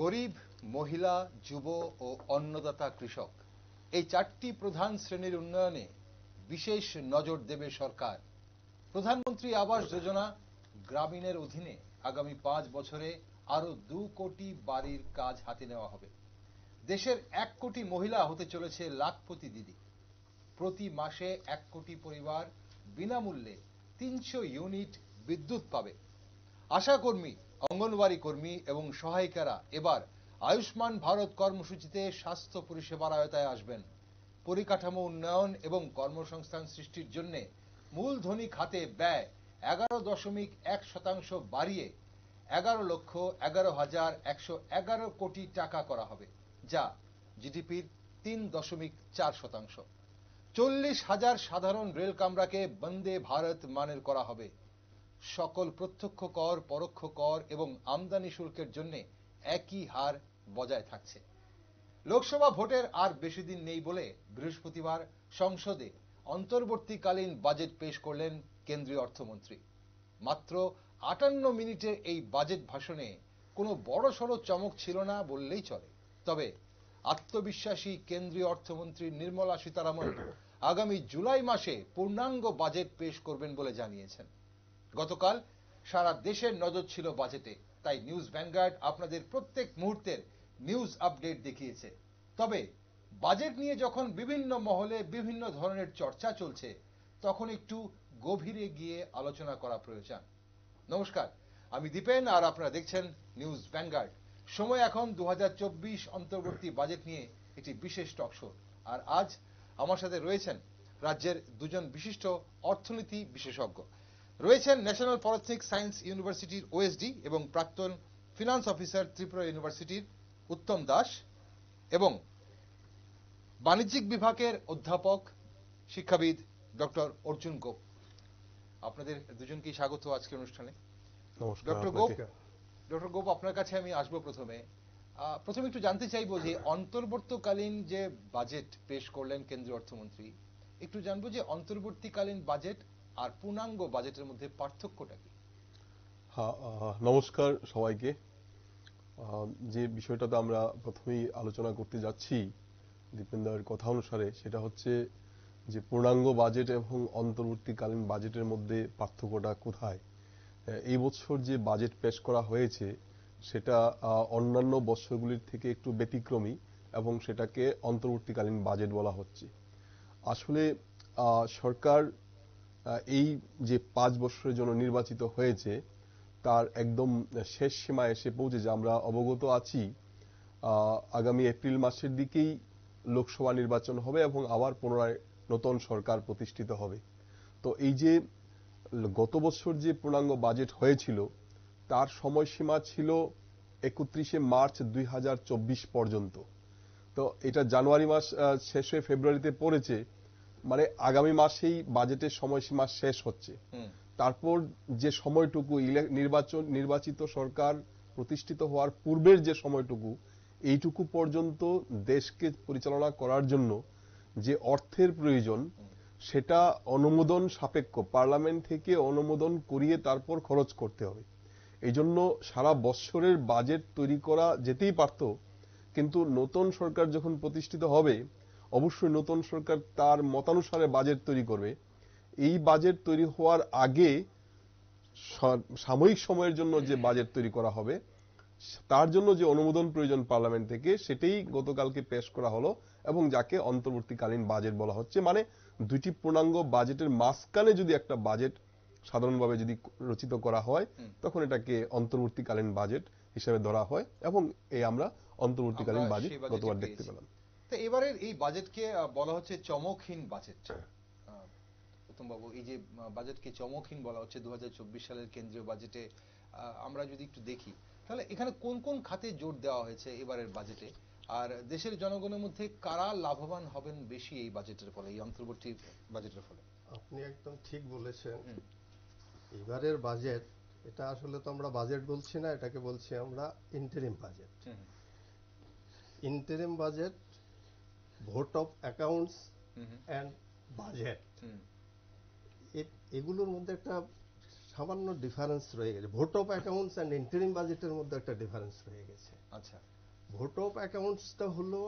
গরিব মহিলা যুব ও অন্নদাতা কৃষক এই চারটি প্রধান শ্রেণীর উন্নয়নে বিশেষ নজর দেবে সরকার প্রধানমন্ত্রী আবাস যোজনা গ্রামীণের অধীনে আগামী পাঁচ বছরে আরও দু কোটি বাড়ির কাজ হাতে নেওয়া হবে দেশের এক কোটি মহিলা হতে চলেছে লাখপতি দিদি প্রতি মাসে এক কোটি পরিবার বিনামূল্যে তিনশো ইউনিট বিদ্যুৎ পাবে আশাকর্মী অঙ্গনওয়াড়ি কর্মী এবং সহায়িকারা এবার আয়ুষ্মান ভারত কর্মসূচিতে স্বাস্থ্য পরিষেবার আয়তায় আসবেন পরিকাঠামো উন্নয়ন এবং কর্মসংস্থান সৃষ্টির জন্য মূলধনী খাতে ব্যয় এগারো দশমিক এক শতাংশ বাড়িয়ে এগারো লক্ষ এগারো হাজার একশো এগারো কোটি টাকা করা হবে যা জিডিপির তিন দশমিক চার শতাংশ চল্লিশ হাজার সাধারণ রেল কামরাকে বন্দে ভারত মানের করা হবে সকল প্রত্যক্ষ কর পরোক্ষ কর এবং আমদানি শুল্কের জন্য একই হার বজায় থাকছে লোকসভা ভোটের আর বেশি দিন নেই বলে বৃহস্পতিবার সংসদে অন্তর্বর্তীকালীন বাজেট পেশ করলেন কেন্দ্রীয় অর্থমন্ত্রী মাত্র আটান্ন মিনিটের এই বাজেট ভাষণে কোনো বড় বড়সড় চমক ছিল না বললেই চলে তবে আত্মবিশ্বাসী কেন্দ্রীয় অর্থমন্ত্রী নির্মলা সীতারামন আগামী জুলাই মাসে পূর্ণাঙ্গ বাজেট পেশ করবেন বলে জানিয়েছেন গতকাল সারা দেশের নজর ছিল বাজেটে তাই নিউজ ভ্যানগার্ড আপনাদের প্রত্যেক মুহূর্তের নিউজ আপডেট দেখিয়েছে তবে বাজেট নিয়ে যখন বিভিন্ন মহলে বিভিন্ন ধরনের চর্চা চলছে তখন একটু গভীরে গিয়ে আলোচনা করা প্রয়োজন নমস্কার আমি দীপেন আর আপনারা দেখছেন নিউজ ভ্যানগার্ড সময় এখন দু অন্তর্বর্তী বাজেট নিয়ে একটি বিশেষ টক শো আর আজ আমার সাথে রয়েছেন রাজ্যের দুজন বিশিষ্ট অর্থনীতি বিশেষজ্ঞ রয়েছেন ন্যাশনাল ফরেন্সিক সায়েন্স ইউনিভার্সিটির ওএসডি এবং প্রাক্তন ফিনান্স অফিসার ত্রিপুরা ইউনিভার্সিটির উত্তম দাস এবং বাণিজ্যিক বিভাগের অধ্যাপক শিক্ষাবিদ ডক্টর অর্জুন গোপ আপনাদের দুজনকে স্বাগত আজকের অনুষ্ঠানে ডক্টর গোপ ডক্টর গোপ আপনার কাছে আমি আসবো প্রথমে প্রথমে একটু জানতে চাইবো যে অন্তর্বর্তকালীন যে বাজেট পেশ করলেন কেন্দ্রীয় অর্থমন্ত্রী একটু জানবো যে অন্তর্বর্তীকালীন বাজেট আর পূর্ণাঙ্গ বাজেটের মধ্যে পার্থক্যটা কি নমস্কার সবাইকে যে বিষয়টাতে আমরা প্রথমেই আলোচনা করতে যাচ্ছি দীপেন্দ্রের কথা অনুসারে সেটা হচ্ছে যে পূর্ণাঙ্গ বাজেট এবং অন্তর্বর্তীকালীন বাজেটের মধ্যে পার্থক্যটা কোথায় এই বছর যে বাজেট পেশ করা হয়েছে সেটা অন্যান্য বছরগুলির থেকে একটু ব্যতিক্রমী এবং সেটাকে অন্তর্বর্তীকালীন বাজেট বলা হচ্ছে আসলে সরকার এই যে পাঁচ বছরের জন্য নির্বাচিত হয়েছে তার একদম শেষ সীমায় এসে পৌঁছে যে আমরা অবগত আছি আগামী এপ্রিল মাসের দিকেই লোকসভা নির্বাচন হবে এবং আবার পুনরায় নতুন সরকার প্রতিষ্ঠিত হবে তো এই যে গত বছর যে পূর্ণাঙ্গ বাজেট হয়েছিল তার সময়সীমা ছিল একত্রিশে মার্চ দুই পর্যন্ত তো এটা জানুয়ারি মাস শেষে ফেব্রুয়ারিতে পড়েছে মানে আগামী মাসেই বাজেটের সময়সীমা শেষ হচ্ছে তারপর যে সময়টুকু নির্বাচন নির্বাচিত সরকার প্রতিষ্ঠিত হওয়ার পূর্বের যে সময়টুকু এইটুকু পর্যন্ত দেশকে পরিচালনা করার জন্য যে অর্থের প্রয়োজন সেটা অনুমোদন সাপেক্ষ পার্লামেন্ট থেকে অনুমোদন করিয়ে তারপর খরচ করতে হবে এই জন্য সারা বৎসরের বাজেট তৈরি করা যেতেই পারত কিন্তু নতুন সরকার যখন প্রতিষ্ঠিত হবে অবশ্যই নতুন সরকার তার মতানুসারে বাজেট তৈরি করবে এই বাজেট তৈরি হওয়ার আগে সাময়িক সময়ের জন্য যে বাজেট তৈরি করা হবে তার জন্য যে অনুমোদন প্রয়োজন পার্লামেন্ট থেকে সেটাই গতকালকে পেশ করা হলো এবং যাকে অন্তর্বর্তীকালীন বাজেট বলা হচ্ছে মানে দুইটি পূর্ণাঙ্গ বাজেটের মাঝখানে যদি একটা বাজেট সাধারণভাবে যদি রচিত করা হয় তখন এটাকে অন্তর্বর্তীকালীন বাজেট হিসেবে ধরা হয় এবং এই আমরা অন্তর্বর্তীকালীন বাজেট গতবার দেখতে পেলাম তো এবারের এই বাজেটকে বলা হচ্ছে চমকহীন বাজেট হ্যাঁ। বাবু এই যে বাজেটকে চমকহীন বলা হচ্ছে দু সালের কেন্দ্রীয় বাজেটে আমরা যদি একটু দেখি তাহলে এখানে কোন কোন খাতে জোর দেওয়া হয়েছে এবারের বাজেটে আর দেশের জনগণের মধ্যে কারা লাভবান হবেন বেশি এই বাজেটের ফলে এই অন্তর্বর্তী বাজেটের ফলে আপনি একদম ঠিক বলেছেন এবারের বাজেট এটা আসলে তো আমরা বাজেট বলছি না এটাকে বলছি আমরা interim budget interim budget vote of accounts and budget এগুলোর মধ্যে একটা সামান্য ডিফারেন্স রয়ে গেছে vote of accounts and interim বাজেটের মধ্যে একটা ডিফারেন্স রয়ে গেছে আচ্ছা ভোট অফ অ্যাকাউন্টসটা হলো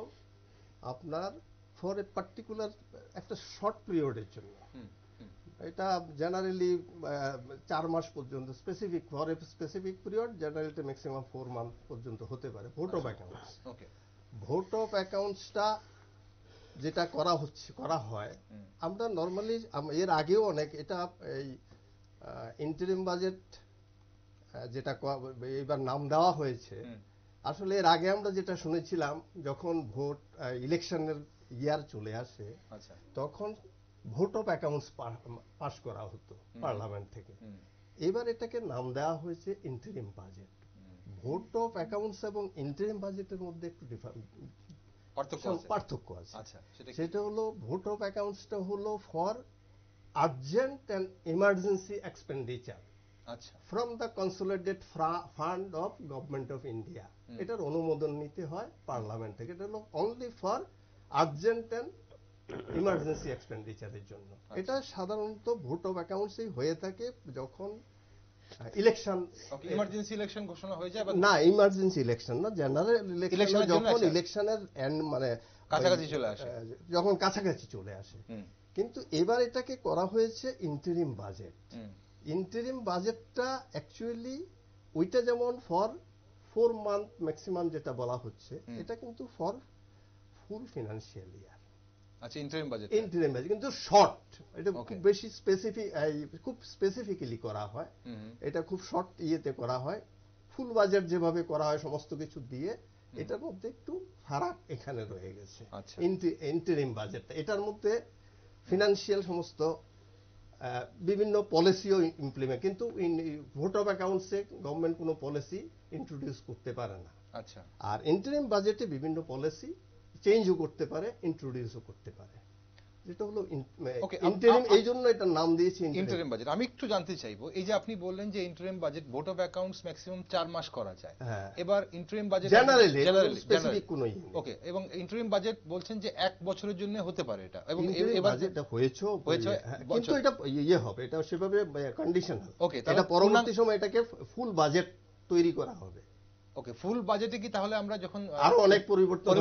আপনার ফর এ পার্টিকুলার একটা শর্ট পিরিয়ডের জন্য এটা জেনারেলি চার মাস পর্যন্ত specific for a specific period generally maximum four month পর্যন্ত হতে পারে ভোট অফ আচ্ছা। অ্যাকাউন্টস ভোট অফ অ্যাকাউন্টসটা যেটা করা হচ্ছে করা হয় আমরা নর্মালি এর আগেও অনেক এটা এই ইন্টারিম বাজেট যেটা এবার নাম দেওয়া হয়েছে আসলে এর আগে আমরা যেটা শুনেছিলাম যখন ভোট ইলেকশনের ইয়ার চলে আসে আচ্ছা। তখন ভোট অফ অ্যাকাউন্টস পাশ করা হতো পার্লামেন্ট থেকে এবার এটাকে নাম দেওয়া হয়েছে interim budget vote of accounts এবং ইন্টারিম বাজেটের মধ্যে একটু পার্থক্য আছে আচ্ছা, সেটা হলো ভোট অফ অ্যাকাউন্টসটা হলো for urgent and emergency expenditure আচ্ছা from the consolidate fund of government of India এটার অনুমোদন নিতে হয় পার্লামেন্ট থেকে এটা হলো only for urgent and emergency এক্সপেন্ডিচারের জন্য আচ্ছা। এটা সাধারণত ভোট অফ অ্যাকাউন্টসই হয়ে থাকে যখন ইলেকশন ইমার্জেন্সি ইলেকশন ঘোষণা হয়ে যায় না ইমার্জেন্সি ইলেকশন না জেনারেল ইলেকশন যখন ইলেকশনের এন্ড মানে কাছাকাছি চলে আসে যখন কাছাকাছি চলে আসে কিন্তু এবার এটাকে করা হয়েছে ইন্টারিম বাজেট ইন্টারিম বাজেটটা অ্যাকচুয়ালি ওইটা যেমন ফর ফোর মান্থ ম্যাক্সিমাম যেটা বলা হচ্ছে এটা কিন্তু ফর ফুল ফিনান্সিয়াল ইয়ার আচ্ছা ইন্টারিম বাজেট ইন্টারিম বাজেট কিন্তু শর্ট এটা খুব বেশি স্পেসিফিক খুব স্পেসিফিক্যালি করা হয় এটা খুব শর্ট ইয়েতে করা হয় ফুল বাজেট যেভাবে করা হয় সমস্ত কিছু দিয়ে এটার মধ্যে একটু ফারাক এখানে রয়ে গেছে ইন্টারিম আচ্ছা। বাজেট এটার মধ্যে ফিনান্সিয়াল সমস্ত বিভিন্ন পলিসিও ইমপ্লিমেন্ট কিন্তু ভোট অফ অ্যাকাউন্টসে গভর্নমেন্ট কোনো পলিসি ইন্ট্রোডিউস করতে পারে না আচ্ছা আর ইন্টারিম বাজেটে বিভিন্ন পলিসি চেঞ্জও করতে পারে ইন্ট্রোডিউসও করতে পারে যেটা হলো ইন্টারিম এই জন্য নাম দিয়েছি ইন্টারিম বাজেট আমি একটু জানতে চাইবো এই যে আপনি বললেন যে interim budget board of accounts maximum চার মাস করা যায় হ্যাঁ। এবার interim budget generally specific okay এবং ইন্টারিম বাজেট বলছেন যে এক বছরের জন্য হতে পারে এটা এবং এবার যেটা হয়েছে হয়েছে হ্যাঁ, কিন্তু এটা ইয়ে হবে এটা সেভাবে কন্ডিশনাল ওকে এটা পরবর্তী সময় এটাকে ফুল বাজেট তৈরি করা হবে ওকে ফুল বাজেটে কি তাহলে আমরা যখন আরো অনেক পরিবর্তন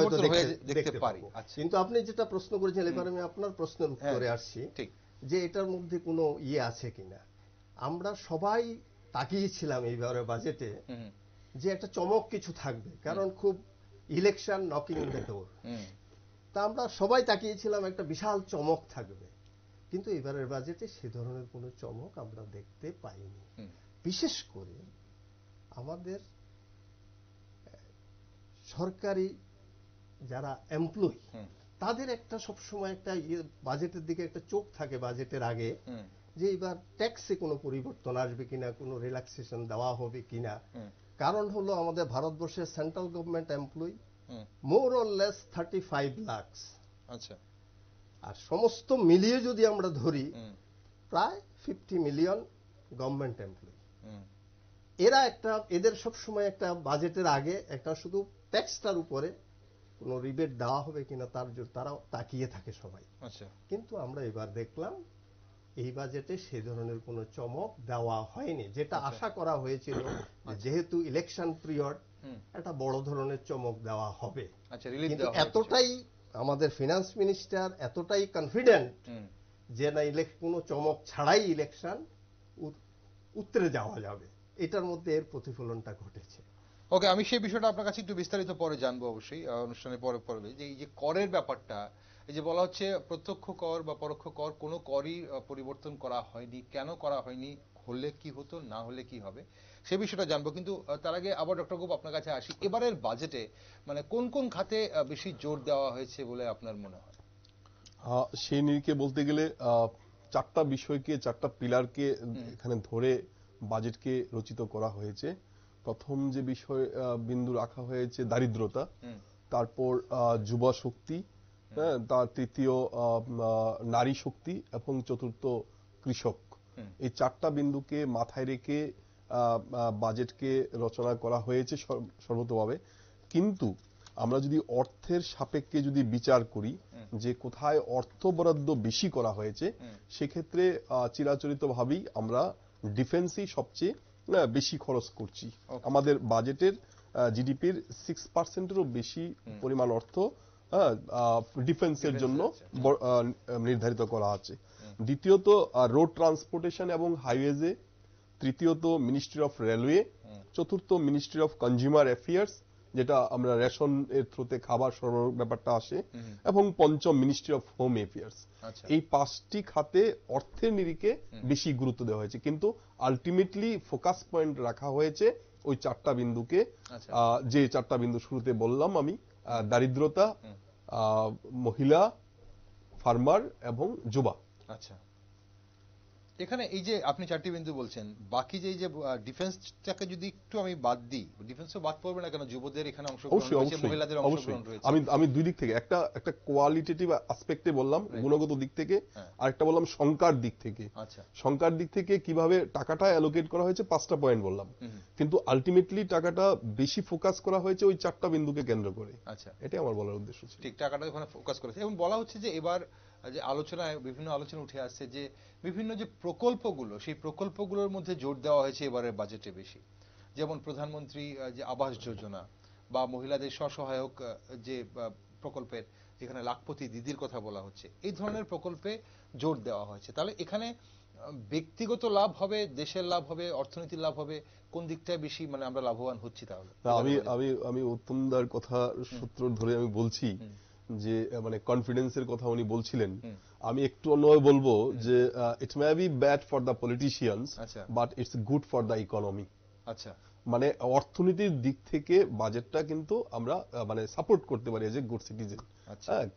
দেখতে পারি আচ্ছা। কিন্তু আপনি যেটা প্রশ্ন করেছেন এবার আমি আপনার প্রশ্নের হ্যাঁ, উত্তরে আসছি ঠিক যে এটার মধ্যে কোনো ইয়ে আছে কিনা আমরা সবাই তাকিয়েছিলাম এইবারে বাজেটে যে একটা চমক কিছু থাকবে কারণ খুব ইলেকশন নকিং দ্য ডোর তা আমরা সবাই তাকিয়েছিলাম একটা বিশাল চমক থাকবে কিন্তু এবারের বাজেটে সে ধরনের কোনো চমক আমরা দেখতে পাইনি বিশেষ করে আমাদের সরকারি যারা এমপ্লয়ি তাদের একটা সবসময় একটা বাজেটের ইয়ে, দিকে একটা চোখ থাকে বাজেটের আগে যে এবার ট্যাক্সে কোনো পরিবর্তন আসবে কিনা কোনো রিল্যাক্সেশন দেওয়া হবে কিনা কারণ হলো আমাদের ভারতবর্ষের central government employee more or less thirty five lakh আচ্ছা আর সমস্ত মিলিয়ে যদি আমরা ধরি প্রায় ফিফটি মিলিয়ন গভর্নমেন্ট এমপ্লয়ি এরা একটা এদের সব সময় একটা বাজেটের আগে একটা শুধু ট্যাক্সটার উপরে কোনো রিবেট দেওয়া হবে কিনা তার জন্য তারাও তাকিয়ে থাকে সবাই আচ্ছা কিন্তু আমরা এবার দেখলাম এই বাজেটে সে ধরনের কোনো চমক দেওয়া হয়নি যেটা আচ্ছা। আশা করা হয়েছিল আচ্ছা। যেহেতু ইলেকশন পিরিয়ড একটা বড় ধরনের চমক দেওয়া হবে আচ্ছা, কিন্তু এতটাই আমাদের ফিনান্স মিনিস্টার এতটাই কনফিডেন্ট যে না ইলেক্ট কোনো চমক ছাড়াই ইলেকশন উত্তরে যাওয়া যাবে এটার মধ্যে এর প্রতিফলনটা ঘটেছে ওকে আমি সেই বিষয়টা আপনার কাছে একটু বিস্তারিত পরে জানবো অবশ্যই অনুষ্ঠানে পরে পরে যে এই যে করের ব্যাপারটা এই যে বলা হচ্ছে প্রত্যক্ষ কর বা পরোক্ষ কর কোনো করই পরিবর্তন করা হয়নি কেন করা হয়নি হলে কি হতো না হলে কি হবে সে বিষয়টা জানবো কিন্তু তার আগে আবার ডক্টর গোপ আপনার কাছে আসি এবারের বাজেটে মানে কোন কোন খাতে বেশি জোর দেওয়া হয়েছে বলে আপনার মনে হয় সেই নিরিখে বলতে গেলে চারটা বিষয়কে চারটা পিলারকে এখানে ধরে বাজেটকে রচিত করা হয়েছে প্রথম যে বিষয় বিন্দু রাখা হয়েছে দারিদ্রতা তারপর যুব শক্তি হ্যাঁ, তার তৃতীয় নারী শক্তি এবং চতুর্থ কৃষক এই চারটা বিন্দুকে মাথায় রেখে বাজেটকে রচনা করা হয়েছে সর্বতভাবে কিন্তু আমরা যদি অর্থের সাপেক্ষে যদি বিচার করি যে কোথায় অর্থ বরাদ্দ বেশি করা হয়েছে সেক্ষেত্রে চিরাচরিত ভাবেই আমরা ডিফেন্সই সবচেয়ে বেশি খরচ করছি আমাদের বাজেটের জিডিপির সিক্স পার্সেন্টেরও বেশি পরিমাণ অর্থ ডিফেন্সের জন্য নির্ধারিত করা আছে দ্বিতীয়ত রোড ট্রান্সপোর্টেশন এবং হাইওয়েজে তৃতীয়ত মিনিস্ট্রি অফ রেলওয়ে চতুর্থ মিনিস্ট্রি অফ কনজিউমার অ্যাফেয়ার্স যেটা আমরা রেশন এর থ্রুতে খাবার সরবরাহ ব্যাপারটা আসে এবং পঞ্চম মিনিস্ট্রি অফ হোম এফেয়ার্স এই পাঁচটি খাতে অর্থের নিরিখে বেশি গুরুত্ব দেওয়া হয়েছে কিন্তু আলটিমেটলি ফোকাস পয়েন্ট রাখা হয়েছে ওই চারটা বিন্দুকে আচ্ছা। যে চারটা বিন্দু শুরুতে বললাম আমি দারিদ্রতা মহিলা ফার্মার এবং যুবা আচ্ছা এখানে এই যে আপনি চারটি বিন্দু বলছেন বাকি যে এই যে ডিফেন্সটাকে যদি একটু আমি বাদ দিই ডিফেন্সও বাদ পড়বে না কেন যুবদের এখানে অংশগ্রহণ রয়েছে মহিলাদের অংশগ্রহণ রয়েছে আমি আমি দুই দিক থেকে একটা একটা কোয়ালিটেটিভ অ্যাসপেক্টে বললাম গুণগত দিক থেকে হ্যাঁ। আর একটা বললাম সংকার দিক থেকে আচ্ছা সংকার দিক থেকে কিভাবে টাকাটা অ্যালোকেট করা হয়েছে পাঁচটা পয়েন্ট বললাম কিন্তু আলটিমেটলি টাকাটা বেশি ফোকাস করা হয়েছে ওই চারটা বিন্দুকে কেন্দ্র করে আচ্ছা এটাই আমার বলার উদ্দেশ্য ঠিক টাকাটা ওখানে ফোকাস করেছে এবং বলা হচ্ছে যে এবার যে আলোচনায় বিভিন্ন আলোচনা উঠে আসছে যে বিভিন্ন যে প্রকল্পগুলো সেই প্রকল্পগুলোর মধ্যে জোর দেওয়া হয়েছে এবারের বাজেটে বেশি যেমন প্রধানমন্ত্রী যে আবাস যোজনা বা মহিলাদের স্বসহায়ক যে প্রকল্পের যেখানে লাখপতি দিদির কথা বলা হচ্ছে এই ধরনের প্রকল্পে জোর দেওয়া হয়েছে তাহলে এখানে ব্যক্তিগত লাভ হবে দেশের লাভ হবে অর্থনীতির লাভ হবে কোন দিকটা বেশি মানে আমরা লাভবান হচ্ছি তাহলে আমি আমি আমি উত্তমদার কথা সূত্র ধরে আমি বলছি যে মানে কনফিডেন্সের কথা উনি বলছিলেন আমি একটু নয় বলবো যে it may be bad for the politicians but it's good for the economy আচ্ছা মানে অর্থনীতির দিক থেকে বাজেটটা কিন্তু আমরা মানে সাপোর্ট করতে পারি এজ এ গুড সিটিজেন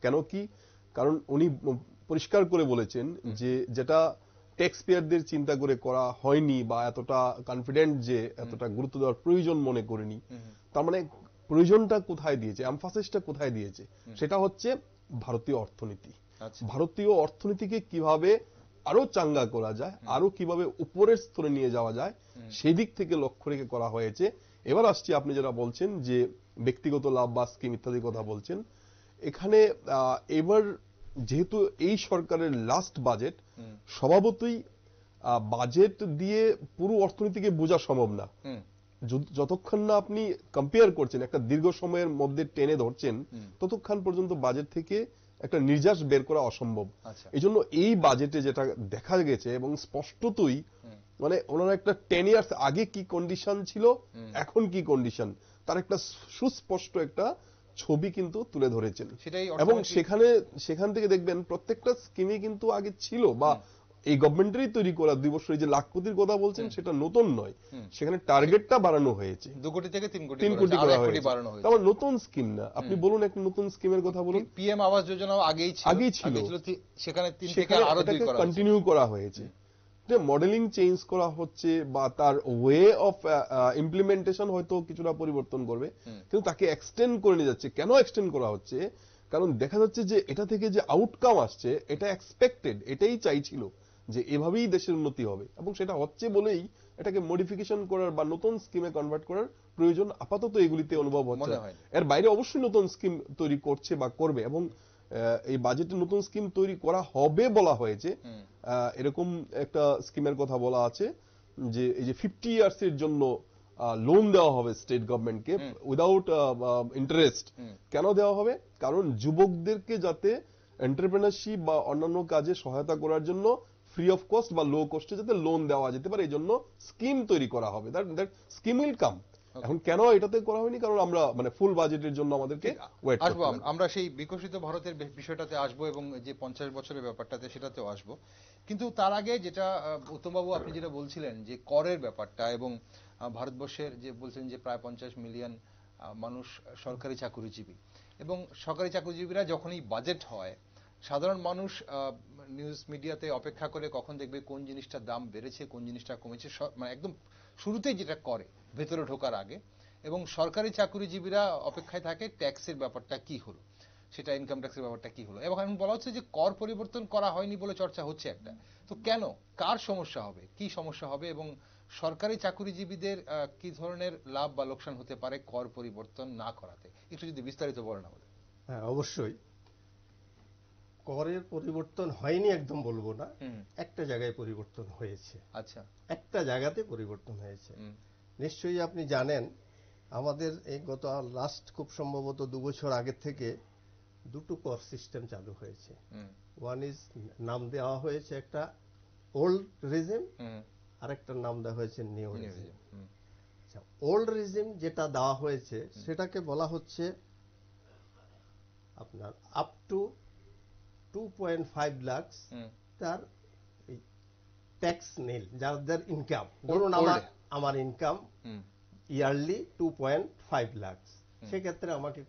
কেন কি কারণ উনি পরিষ্কার করে বলেছেন যে যেটা ট্যাক্স পেয়ারদের চিন্তা করে করা হয়নি বা এতটা কনফিডেন্ট যে এতটা গুরুত্ব দেওয়ার প্রয়োজন মনে করিনি তার মানে প্রয়োজনটা কোথায় দিয়েছে অ্যাম্ফাসিসটা কোথায় দিয়েছে সেটা হচ্ছে ভারতীয় অর্থনীতি আচ্ছা। ভারতীয় অর্থনীতিকে কিভাবে আরো চাঙ্গা করা যায় আরো কিভাবে উপরের স্তরে নিয়ে যাওয়া যায় সেদিক থেকে লক্ষ্য রেখে করা হয়েছে এবার আসছি আপনি যারা বলছেন যে ব্যক্তিগত লাভ বা স্কিম ইত্যাদি কথা বলছেন এখানে এবার যেহেতু এই সরকারের লাস্ট বাজেট স্বভাবতই বাজেট দিয়ে পুরো অর্থনীতিকে বোঝা সম্ভব না যতক্ষণ না আপনি কম্পেয়ার করছেন একটা দীর্ঘ সময়ের মধ্যে টেনে ধরছেন ততক্ষণ পর্যন্ত বাজেট থেকে একটা নির্যাস বের করা অসম্ভব আচ্ছা। এই জন্য এই বাজেটে যেটা দেখা গেছে এবং স্পষ্টতই মানে ওনারা একটা টেন ইয়ার্স আগে কি কন্ডিশন ছিল এখন কি কন্ডিশন তার একটা সুস্পষ্ট একটা ছবি কিন্তু তুলে ধরেছেন এবং সেখানে সেখান থেকে দেখবেন প্রত্যেকটা স্কিমে কিন্তু আগে ছিল বা এই গভর্নমেন্টেরই তৈরি করা দুই বছর যে লাখ কোটির কথা বলছেন সেটা নতুন নয় সেখানে টার্গেটটা বাড়ানো হয়েছে দু কোটি থেকে তিন কোটি তিন কোটি করা হয়েছে তারপর মানে নতুন স্কিম না আপনি বলুন একটা নতুন স্কিমের কথা বলুন পিএম আবাস যোজনা আগেই ছিল আগেই ছিল সেখানে তিন থেকে আরো দুই করা কন্টিনিউ করা হয়েছে যে মডেলিং চেঞ্জ করা হচ্ছে বা তার ওয়ে অফ ইমপ্লিমেন্টেশন হয়তো কিছুটা পরিবর্তন করবে কিন্তু তাকে এক্সটেন্ড করে নিয়ে যাচ্ছে কেন এক্সটেন্ড করা হচ্ছে কারণ দেখা যাচ্ছে যে এটা থেকে যে আউটকাম আসছে এটা এক্সপেক্টেড এটাই চাইছিল যে এভাবেই দেশের উন্নতি হবে এবং সেটা হচ্ছে বলেই এটাকে মডিফিকেশন করার বা নতুন স্কিমে কনভার্ট করার প্রয়োজন আপাতত এগুলিতে অনুভব হচ্ছে এর বাইরে অবশ্যই নতুন স্কিম তৈরি করছে বা করবে এবং এই বাজেটে নতুন স্কিম তৈরি করা হবে বলা হয়েছে এরকম একটা স্কিমের কথা বলা আছে যে এই যে ফিফটি ইয়ার্স এর জন্য লোন দেওয়া হবে স্টেট গভর্নমেন্টকে উইদাউট ইন্টারেস্ট কেন দেওয়া হবে কারণ যুবকদেরকে যাতে এন্টারপ্রেনারশিপ বা অন্যান্য কাজে সহায়তা করার জন্য ফ্রি অফ কস্ট বা লো কস্টে যাতে লোন দেওয়া যেতে পারে এই জন্য স্কিম তৈরি করা হবে দ্যাট স্কিম উইল কাম এখন কেন এটাতে করা হয়নি কারণ আমরা মানে ফুল বাজেটের জন্য আমাদেরকে আসবো আমরা সেই বিকশিত ভারতের বিষয়টাতে আসবো এবং যে পঞ্চাশ বছরের ব্যাপারটাতে সেটাতেও আসবো কিন্তু তার আগে যেটা উত্তমবাবু আপনি যেটা বলছিলেন যে করের ব্যাপারটা এবং ভারতবর্ষের যে বলছেন যে প্রায় পঞ্চাশ মিলিয়ন মানুষ সরকারি চাকরিজীবী এবং সরকারি চাকরিজীবীরা যখনই বাজেট হয় সাধারণ মানুষ নিউজ মিডিয়াতে অপেক্ষা করে কখন দেখবে কোন জিনিসটার দাম বেড়েছে কোন জিনিসটা কমেছে মানে একদম শুরুতেই যেটা করে ভেতরে ঢোকার আগে এবং সরকারি চাকরিজীবীরা অপেক্ষায় থাকে ট্যাক্সের ব্যাপারটা কি হলো সেটা ইনকাম ট্যাক্সের ব্যাপারটা কি হলো এবং এখন বলা হচ্ছে যে কর পরিবর্তন করা হয়নি বলে চর্চা হচ্ছে একটা তো কেন কার সমস্যা হবে কি সমস্যা হবে এবং সরকারি চাকুরিজীবীদের কি ধরনের লাভ বা লোকসান হতে পারে কর পরিবর্তন না করাতে একটু যদি বিস্তারিত বলেন আমাদের হ্যাঁ অবশ্যই করের পরিবর্তন হয়নি একদম বলবো না একটা জায়গায় পরিবর্তন হয়েছে আচ্ছা একটা জায়গাতে পরিবর্তন হয়েছে নিশ্চয়ই আপনি জানেন আমাদের এই গত লাস্ট খুব সম্ভবত দু বছর আগে থেকে দুটো কর সিস্টেম চালু হয়েছে ওয়ান ইজ নাম দেওয়া হয়েছে একটা ওল্ড রিজিম আর একটা নাম দেওয়া হয়েছে নিউ রিজিম আচ্ছা ওল্ড রিজিম যেটা দেওয়া হয়েছে সেটাকে বলা হচ্ছে আপনার আপ টু Hmm. তার ট্যাক্স যাদের ইনকাম ধরুন আমার আমার ইনকাম ইয়ারলি সেক্ষেত্রে আমাকে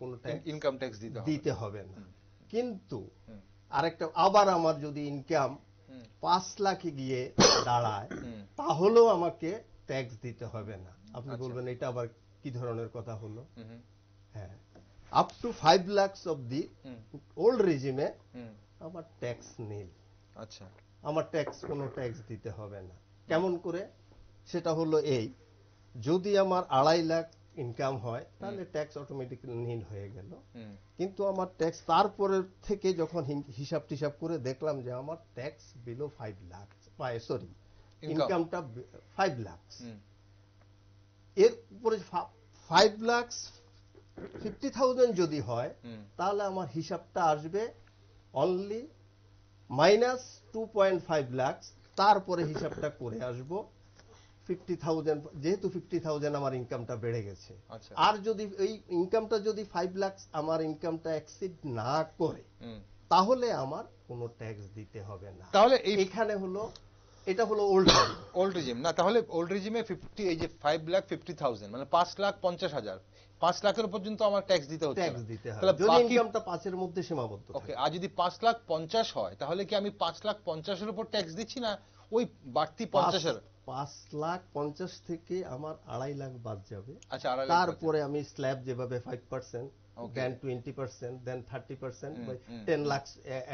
ইনকাম ট্যাক্স দিতে হবে না কিন্তু আরেকটা আবার আমার যদি ইনকাম পাঁচ লাখে গিয়ে দাঁড়ায় তাহলেও আমাকে ট্যাক্স দিতে হবে না আপনি আচ্ছা। বলবেন এটা আবার কি ধরনের কথা হলো হ্যাঁ up to five lakhs of the old রেজিমে আমার ট্যাক্স নীল আচ্ছা আমার ট্যাক্স কোনো ট্যাক্স দিতে হবে না কেমন করে সেটা হলো এই যদি আমার আড়াই লাখ ইনকাম হয় তাহলে ট্যাক্স অটোমেটিক নীল হয়ে গেল কিন্তু আমার ট্যাক্স তারপরে থেকে যখন হিসাব টিসাব করে দেখলাম যে আমার tax below five lakh sorry ইনকামটা ফাইভ লাখ এর উপরে ফাইভ লাখ ফিফটি থাউজেন্ড যদি হয় তাহলে আমার হিসাবটা আসবে only minus two point five lakhs তারপরে হিসাবটা করে আসব ফিফটি থাউজেন্ড যেহেতু ফিফটি থাউজেন্ড আমার ইনকামটা বেড়ে গেছে আচ্ছা। আর যদি এই ইনকামটা যদি ফাইভ লাখস আমার ইনকামটা এক্সিড না করে তাহলে আমার কোনো ট্যাক্স দিতে হবে না তাহলে এখানে হলো এটা হলো ওল্ড ওল্ড রিজিম না তাহলে ওল্ড রিজিমে ফিফটি এই যে ফাইভ লাখ ফিফটি থাউজেন্ড মানে পাঁচ লাখ পঞ্চাশ হাজার পাঁচ লাখের পর্যন্ত আমার ট্যাক্স দিতে হচ্ছে ট্যাক্স দিতে হবে যদি ইনকামটা পাঁচের মধ্যে সীমাবদ্ধ ওকে আর যদি পাঁচ লাখ পঞ্চাশ হয় তাহলে কি আমি পাঁচ লাখ পঞ্চাশের উপর ট্যাক্স দিচ্ছি না ওই বাড়তি পঞ্চাশের পাঁচ লাখ পঞ্চাশ থেকে আমার আড়াই লাখ বাদ যাবে আচ্ছা তারপরে আমি স্ল্যাব যেভাবে five percent then twenty percent then thirty percent ten lakh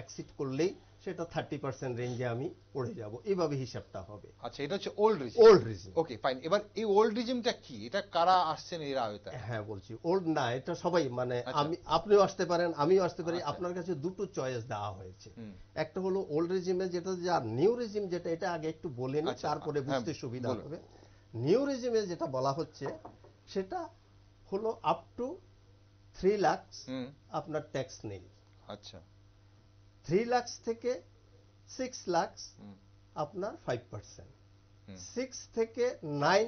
exit করলেই সেটা থার্টি পার্সেন্ট রেঞ্জে আমি পড়ে যাব এভাবে হিসাবটা হবে আচ্ছা এটা হচ্ছে old regime old regime okay fine এবার এই ওল্ড রিজিমটা কি এটা কারা আসছেন এর আওতায় হ্যাঁ বলছি ওল্ড না এটা সবাই মানে আচ্ছা। আমি আপনিও আসতে পারেন আমিও আসতে পারি আচ্ছা। আপনার কাছে দুটো চয়েস দেওয়া হয়েছে একটা হলো ওল্ড রিজিমে যেটা যা নিউ রিজিম যেটা এটা আগে একটু বলে নি আচ্ছা, তারপরে হ্যাঁ, বুঝতে সুবিধা হবে নিউ রিজিমে যেটা বলা হচ্ছে সেটা হলো আপ টু থ্রি লাখ আপনার ট্যাক্স নেই আচ্ছা থ্রি লাক্স থেকে সিক্স লাক্স আপনার ফাইভ পার্সেন্ট সিক্স থেকে নাইন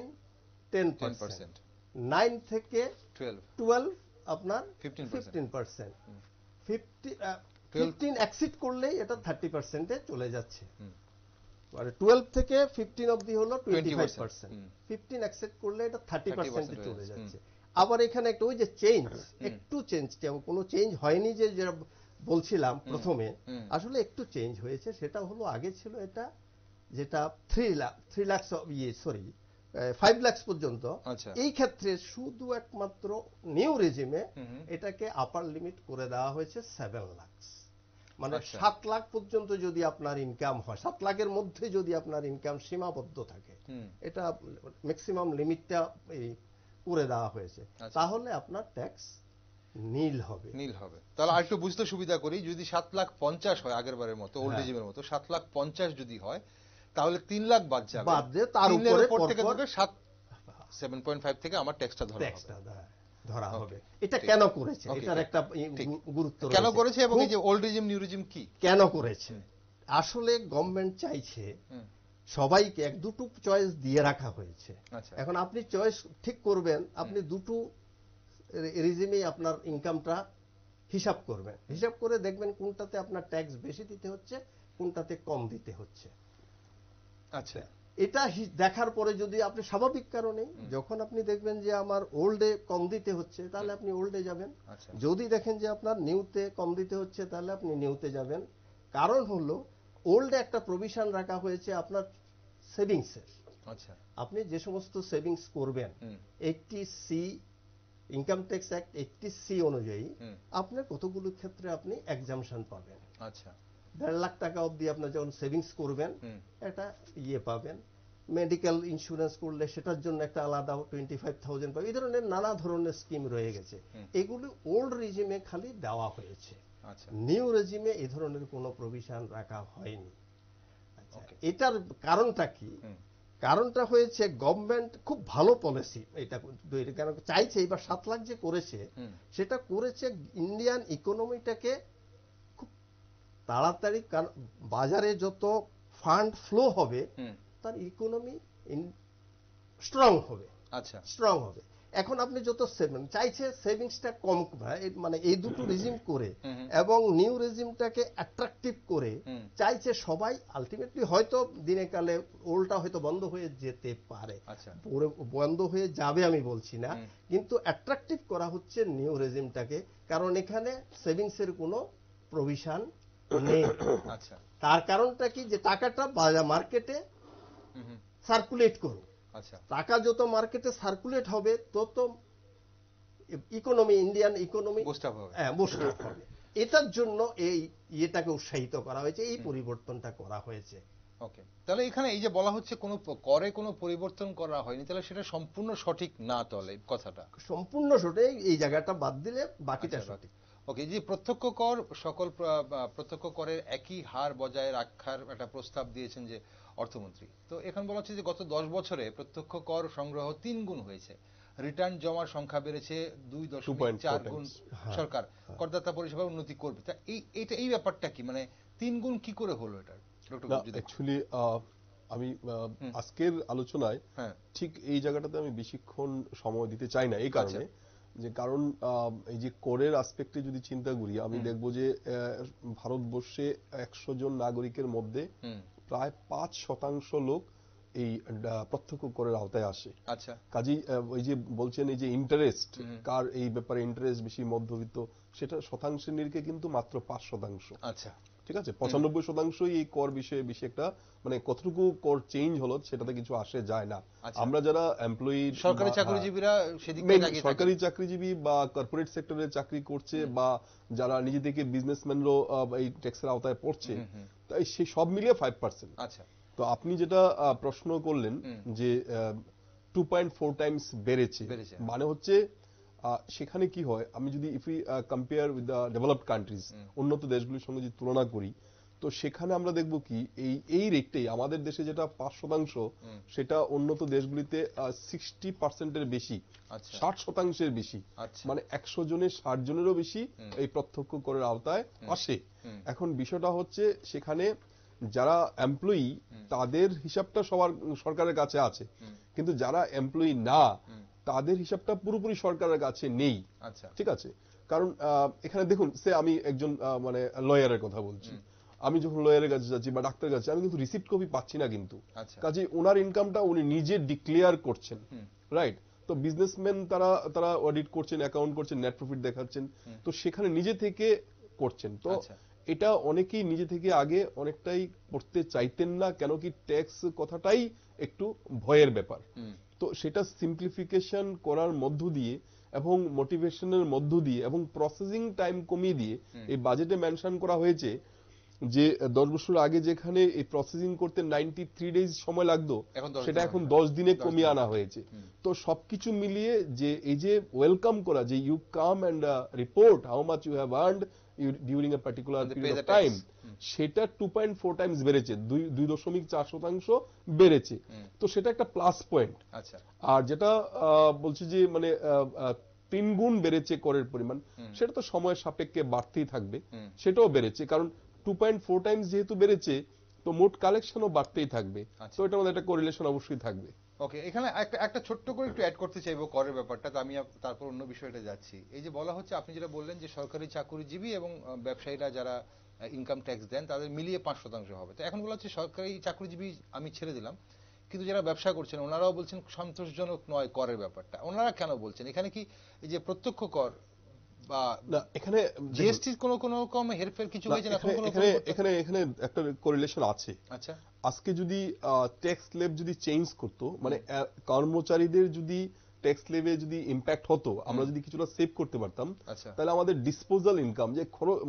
টেন পার্সেন্ট নাইন থেকে টুয়েলভ আপনার ফিফটিন পার্সেন্ট ফিফটিন অ্যাক্সিড করলেই এটা থার্টি পার্সেন্টে চলে যাচ্ছে আর টুয়েলভ থেকে ফিফটিন অব্দি হল twenty five percent fifteen accept করলে এটা থার্টি পার্সেন্টে চলে যাচ্ছে আবার এখানে একটা ওই যে চেঞ্জ একটু চেঞ্জ কোনো চেঞ্জ হয়নি যে বলছিলাম প্রথমে আসলে একটু চেঞ্জ হয়েছে সেটা হলো আগে ছিল এটা যেটা থ্রি লাখ থ্রি লাখস ইয়ে সরি ফাইভ লাখস পর্যন্ত আচ্ছা। এই ক্ষেত্রে শুধু একমাত্র নিউ রেজিমে এটাকে আপার লিমিট করে দেওয়া হয়েছে সেভেন লাখস মানে আচ্ছা। সাত লাখ পর্যন্ত যদি আপনার ইনকাম হয় সাত লাখের মধ্যে যদি আপনার ইনকাম সীমাবদ্ধ থাকে এটা ম্যাক্সিমাম লিমিটটা করে দেওয়া হয়েছে আচ্ছা। তাহলে আপনার ট্যাক্স নীল হবে নীল হবে তাহলে আরেকটু বুঝতে সুবিধা করি যদি সাত লাখ পঞ্চাশ হয় আগের বারের মতো ওল্ড হ্যাঁ। এজিমের মতো সাত লাখ পঞ্চাশ যদি হয় তাহলে তিন লাখ বাদ যাবে বাদ দিয়ে তার উপরে থেকে ধরে সাত সেভেন পয়েন্ট ফাইভ থেকে আমার ট্যাক্সটা ধরা হবে ধরা হবে এটা কেন করেছে এটার একটা গুরুত্ব কেন করেছে এবং এই যে ওল্ড এজিম নিউরিজিম কি কেন করেছে আসলে গভর্নমেন্ট চাইছে সবাইকে এক দুটো চয়েস দিয়ে রাখা হয়েছে আচ্ছা। এখন আপনি চয়েস ঠিক করবেন আপনি দুটো রিজিমেই আপনার ইনকামটা হিসাব করবেন হিসাব করে দেখবেন কোনটাতে আপনার ট্যাক্স বেশি দিতে হচ্ছে কোনটাতে কম দিতে হচ্ছে আচ্ছা এটা দেখার পরে যদি আপনি স্বাভাবিক কারণে যখন আপনি দেখবেন যে আমার ওল্ডে আচ্ছা। কম দিতে হচ্ছে তাহলে আপনি ওল্ডে যাবেন যদি দেখেন যে আপনার নিউতে কম দিতে হচ্ছে তাহলে আপনি নিউতে যাবেন কারণ হলো ওল্ডে একটা প্রভিশন রাখা হয়েছে আপনার সেভিংসের আচ্ছা আপনি যে সমস্ত সেভিংস করবেন eighty C income tax act eighty C অনুযায়ী আপনার কতগুলো ক্ষেত্রে আপনি এক্সামশন পাবেন আচ্ছা দেড় লাখ টাকা অবধি আপনার যখন সেভিংস করবেন একটা ইয়ে পাবেন মেডিকেল ইন্স্যুরেন্স করলে সেটার জন্য একটা আলাদা টোয়েন্টি ফাইভ থাউজেন্ড পাবে এই ধরনের নানা ধরনের স্কিম রয়ে গেছে এগুলি ওল্ড রেজিমে খালি দেওয়া হয়েছে নিউ আচ্ছা। রেজিমে এ ধরনের কোনো প্রভিশন রাখা হয়নি আচ্ছা, এটার কারণটা কি কারণটা হয়েছে গভর্নমেন্ট খুব ভালো পলিসি এটা কেন চাইছে এবার সাত লাখ যে করেছে সেটা করেছে ইন্ডিয়ান ইকোনমিটাকে খুব তাড়াতাড়ি বাজারে যত ফান্ড ফ্লো হবে তার ইকোনমি স্ট্রং হবে আচ্ছা স্ট্রং হবে এখন আপনি যত সেভেন চাইছে সেভিংসটা কম মানে এই দুটো রেজিম করে এবং নিউ রেজিমটাকে অ্যাট্রাকটিভ করে চাইছে সবাই আলটিমেটলি হয়তো দিনে কালে ওল্ডটা হয়তো বন্ধ হয়ে যেতে পারে আচ্ছা। বন্ধ হয়ে যাবে আমি বলছি না কিন্তু অ্যাট্রাকটিভ করা হচ্ছে নিউ রেজিমটাকে কারণ এখানে সেভিংস এর কোনো প্রভিশন নেই আচ্ছা। তার কারণটা কি যে টাকাটা বাজার মার্কেটে সার্কুলেট করুক আচ্ছা। টাকা যত মার্কেটে সার্কুলেট হবে তত ইকোনমি ইন্ডিয়ান ইকোনমি হবে হ্যাঁ, এটার জন্য এই ইয়েটাকে উৎসাহিত করা হয়েছে এই পরিবর্তনটা করা হয়েছে ওকে তাহলে এখানে এই যে বলা হচ্ছে কোনো করে কোনো পরিবর্তন করা হয়নি তাহলে সেটা সম্পূর্ণ সঠিক না তাহলে কথাটা সম্পূর্ণ সঠিক এই জায়গাটা বাদ দিলে বাকিটা আচ্ছা, সঠিক ওকে যে প্রত্যক্ষ কর সকল প্রত্যক্ষ করের একই হার বজায় রাখার একটা প্রস্তাব দিয়েছেন যে অর্থমন্ত্রী তো এখন বলা হচ্ছে যে গত দশ বছরে প্রত্যক্ষ কর সংগ্রহ তিন গুণ হয়েছে রিটার্ন জমার সংখ্যা বেড়েছে দুই দশমিক চার গুণ হ্যাঁ, সরকার হ্যাঁ। করদাতা পরিষেবা উন্নতি করবে তা এই এটা এই ব্যাপারটা কি মানে তিন গুণ কি করে হলো এটা অ্যাকচুয়ালি আমি আজকের আলোচনায় হ্যাঁ। ঠিক এই জায়গাটাতে আমি বেশিক্ষণ সময় দিতে চাই না এই কারণে আচ্ছা। যে কারণ এই যে করের আসপেক্টে যদি চিন্তা করি আমি দেখব যে ভারতবর্ষে একশো জন নাগরিকের মধ্যে প্রায় পাঁচ শতাংশ লোক এই প্রত্যক্ষ করের আওতায় আসে আচ্ছা কাজেই ওই যে বলছেন এই যে ইন্টারেস্ট কার এই ব্যাপারে ইন্টারেস্ট বেশি মধ্যবিত্ত সেটা শতাংশের নিরিখে কিন্তু মাত্র পাঁচ শতাংশ আচ্ছা ঠিক আছে পঁচানব্বই শতাংশই এই কর বিষয়ে বিষয়ে একটা মানে কতটুকু কর চেঞ্জ হলো সেটাতে কিছু আসে যায় না আচ্ছা। আমরা যারা এমপ্লয়ি সরকারি চাকরিজীবীরা সরকারি চাকরিজীবী বা কর্পোরেট সেক্টরে চাকরি করছে বা যারা নিজেদেরকে থেকে বিজনেসম্যানরাও এই ট্যাক্সের আওতায় পড়ছে তাই সে সব মিলিয়ে ফাইভ পার্সেন্ট আচ্ছা তো আপনি যেটা প্রশ্ন করলেন যে টু পয়েন্ট ফোর টাইমস বেড়েছে মানে হচ্ছে সেখানে কি হয় আমি যদি if you compare with the developed countries উন্নত দেশগুলির সঙ্গে যদি তুলনা করি তো সেখানে আমরা দেখব কি এই এই রেটটাই আমাদের দেশে যেটা পাঁচ শতাংশ সেটা উন্নত দেশগুলিতে সিক্সটি পার্সেন্টের বেশি আচ্ছা। ষাট শতাংশের বেশি আচ্ছা। মানে একশো জনের ষাট জনেরও বেশি এই প্রত্যক্ষ করের আওতায় আসে এখন বিষয়টা হচ্ছে সেখানে যারা এমপ্লয়ি তাদের হিসাবটা সবার সরকারের কাছে আছে কিন্তু যারা এমপ্লয়ি না তাদের হিসাবটা পুরোপুরি সরকারের কাছে নেই আচ্ছা ঠিক আছে কারণ এখানে দেখুন সে আমি একজন মানে লয়ারের কথা বলছি আমি যখন লয়ারের কাছে যাচ্ছি বা ডাক্তারের কাছে আমি কিন্তু রিসিপ্ট কপি পাচ্ছি না কিন্তু আচ্ছা। কাজে ওনার ইনকামটা উনি নিজে ডিক্লেয়ার করছেন রাইট তো বিজনেসম্যান তারা তারা অডিট করছেন অ্যাকাউন্ট করছেন নেট প্রফিট দেখাচ্ছেন তো সেখানে নিজে থেকে করছেন তো আচ্ছা। এটা অনেকেই নিজে থেকে আগে অনেকটাই করতে চাইতেন না কেন কি ট্যাক্স কথাটাই একটু ভয়ের ব্যাপার তো সেটা সিম্প্লিফিকেশন করার মধ্য দিয়ে এবং মোটিভেশনের মধ্য দিয়ে এবং প্রসেসিং টাইম কমিয়ে দিয়ে এই বাজেটে মেনশন করা হয়েছে যে দশ বছর আগে যেখানে এই প্রসেসিং করতে নাইনটি থ্রি ডেজ সময় লাগতো সেটা এখন দশ দিনে কমিয়ে আনা হয়েছে তো সব কিছু মিলিয়ে যে এই যে ওয়েলকাম করা যে you come and report how much you have earned during a particular period of time সেটা 2.4 টাইমস বেড়েছে 2.4 শতাংশ বেড়েছে তো সেটা একটা প্লাস পয়েন্ট আচ্ছা আর যেটা বলছি যে মানে তিন গুণ বেড়েছে করের পরিমাণ সেটা তো সময়ের সাপেক্ষে বাড়তেই থাকবে সেটাও বেড়েছে কারণ 2.4 টাইমস যেহেতু বেড়েছে তো মোট কালেকশনও বাড়তেই থাকবে আচ্ছা। তো এটা মধ্যে একটা কোরিলেশন অবশ্যই থাকবে ওকে এখানে একটা একটা ছোট্ট করে একটু অ্যাড করতে চাইবো করের ব্যাপারটা তো আমি তারপর অন্য বিষয়টা যাচ্ছি এই যে বলা হচ্ছে আপনি যেটা বললেন যে সরকারি চাকরিজীবী এবং ব্যবসায়ীরা যারা ইনকাম ট্যাক্স দেন তাদের মিলিয়ে পাঁচ শতাংশ হবে তো এখন বলা হচ্ছে সরকারি চাকরিজীবী আমি ছেড়ে দিলাম কিন্তু যারা ব্যবসা করছেন ওনারাও বলছেন সন্তোষজনক নয় করের ব্যাপারটা ওনারা কেন বলছেন এখানে কি এই যে প্রত্যক্ষ কর না এখানে কোনো হেরফের কিছু হয়েছে না এখানে এখানে এখানে একটা আছে আচ্ছা আজকে যদি যদি চেঞ্জ মানে কর্মচারীদের যদি ট্যাক্স লেভে যদি ইম্প্যাক্ট হতো আমরা যদি কিছুটা সেভ করতে পারতাম আচ্ছা। তাহলে আমাদের ডিসপোজাল ইনকাম যে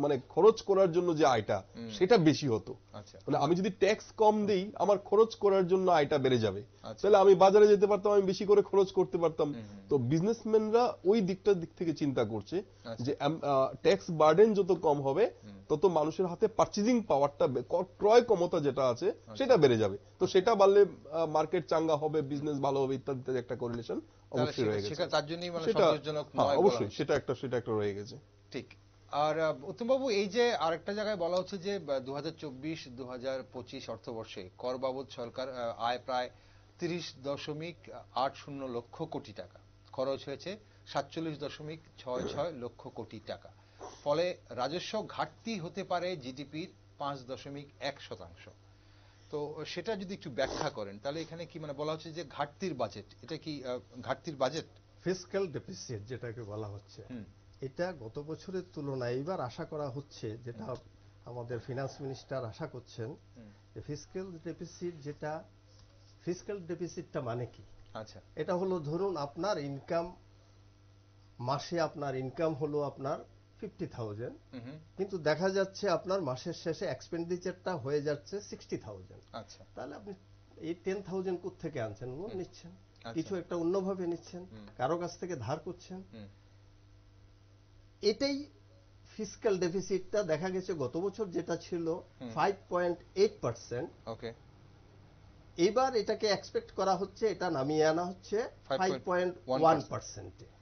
মানে খরচ করার জন্য যে আয়টা সেটা বেশি হতো আচ্ছা। মানে আমি যদি ট্যাক্স কম দিই আমার খরচ করার জন্য আয়টা বেড়ে যাবে আচ্ছা। তাহলে আমি বাজারে যেতে পারতাম আমি বেশি করে খরচ করতে পারতাম তো বিজনেসম্যানরা ওই দিকটার দিক থেকে চিন্তা করছে যে ট্যাক্স বার্ডেন যত কম হবে তত মানুষের হাতে পার্চেজিং পাওয়ারটা ক্রয় ক্ষমতা যেটা আছে সেটা বেড়ে যাবে তো সেটা বাড়লে মার্কেট চাঙ্গা হবে বিজনেস ভালো হবে ইত্যাদি একটা কোরিলেশন অবশ্যই রয়ে গেছে তার জন্যই মানে সন্তোষজনক হ্যাঁ, নয় অবশ্যই সেটা একটা সেটা একটা রয়ে গেছে ঠিক আর উত্তমবাবু এই যে আরেকটা জায়গায় বলা হচ্ছে যে দু হাজার অর্থবর্ষে কর বাবদ সরকার আয় প্রায় তিরিশ দশমিক আট শূন্য লক্ষ কোটি টাকা খরচ হয়েছে সাতচল্লিশ দশমিক ছয় ছয় লক্ষ কোটি টাকা ফলে রাজস্ব ঘাটতি হতে পারে জিডিপির পাঁচ দশমিক এক শতাংশ তো সেটা যদি একটু ব্যাখ্যা করেন তাহলে এখানে কি মানে বলা হচ্ছে যে ঘাটতির বাজেট এটা কি ঘাটতির বাজেট ফিসক্যাল ডেফিসিট যেটাকে বলা হচ্ছে এটা গত বছরের তুলনায় এবার আশা করা হচ্ছে যেটা আমাদের ফিনান্স মিনিস্টার আশা করছেন যে ফিসক্যাল ডেফিসিট যেটা ফিসক্যাল ডেফিসিটটা মানে কি আচ্ছা এটা হলো ধরুন আপনার ইনকাম মাসে আপনার ইনকাম হলো আপনার ফিফটি থাউজেন্ড কিন্তু দেখা যাচ্ছে আপনার মাসের শেষে এক্সপেন্ডিচারটা হয়ে যাচ্ছে সিক্সটি থাউজেন্ড আচ্ছা তাহলে আপনি এই টেন থাউজেন্ড থেকে আনছেন লোন নিচ্ছেন আচ্ছা। কিছু একটা অন্যভাবে নিচ্ছেন কারো কাছ থেকে ধার করছেন এটাই ফিসকাল ডেফিসিটটা দেখা গেছে গত বছর যেটা ছিল ফাইভ পয়েন্ট এইট পার্সেন্ট এবার এটাকে এক্সপেক্ট করা হচ্ছে এটা নামিয়ে আনা হচ্ছে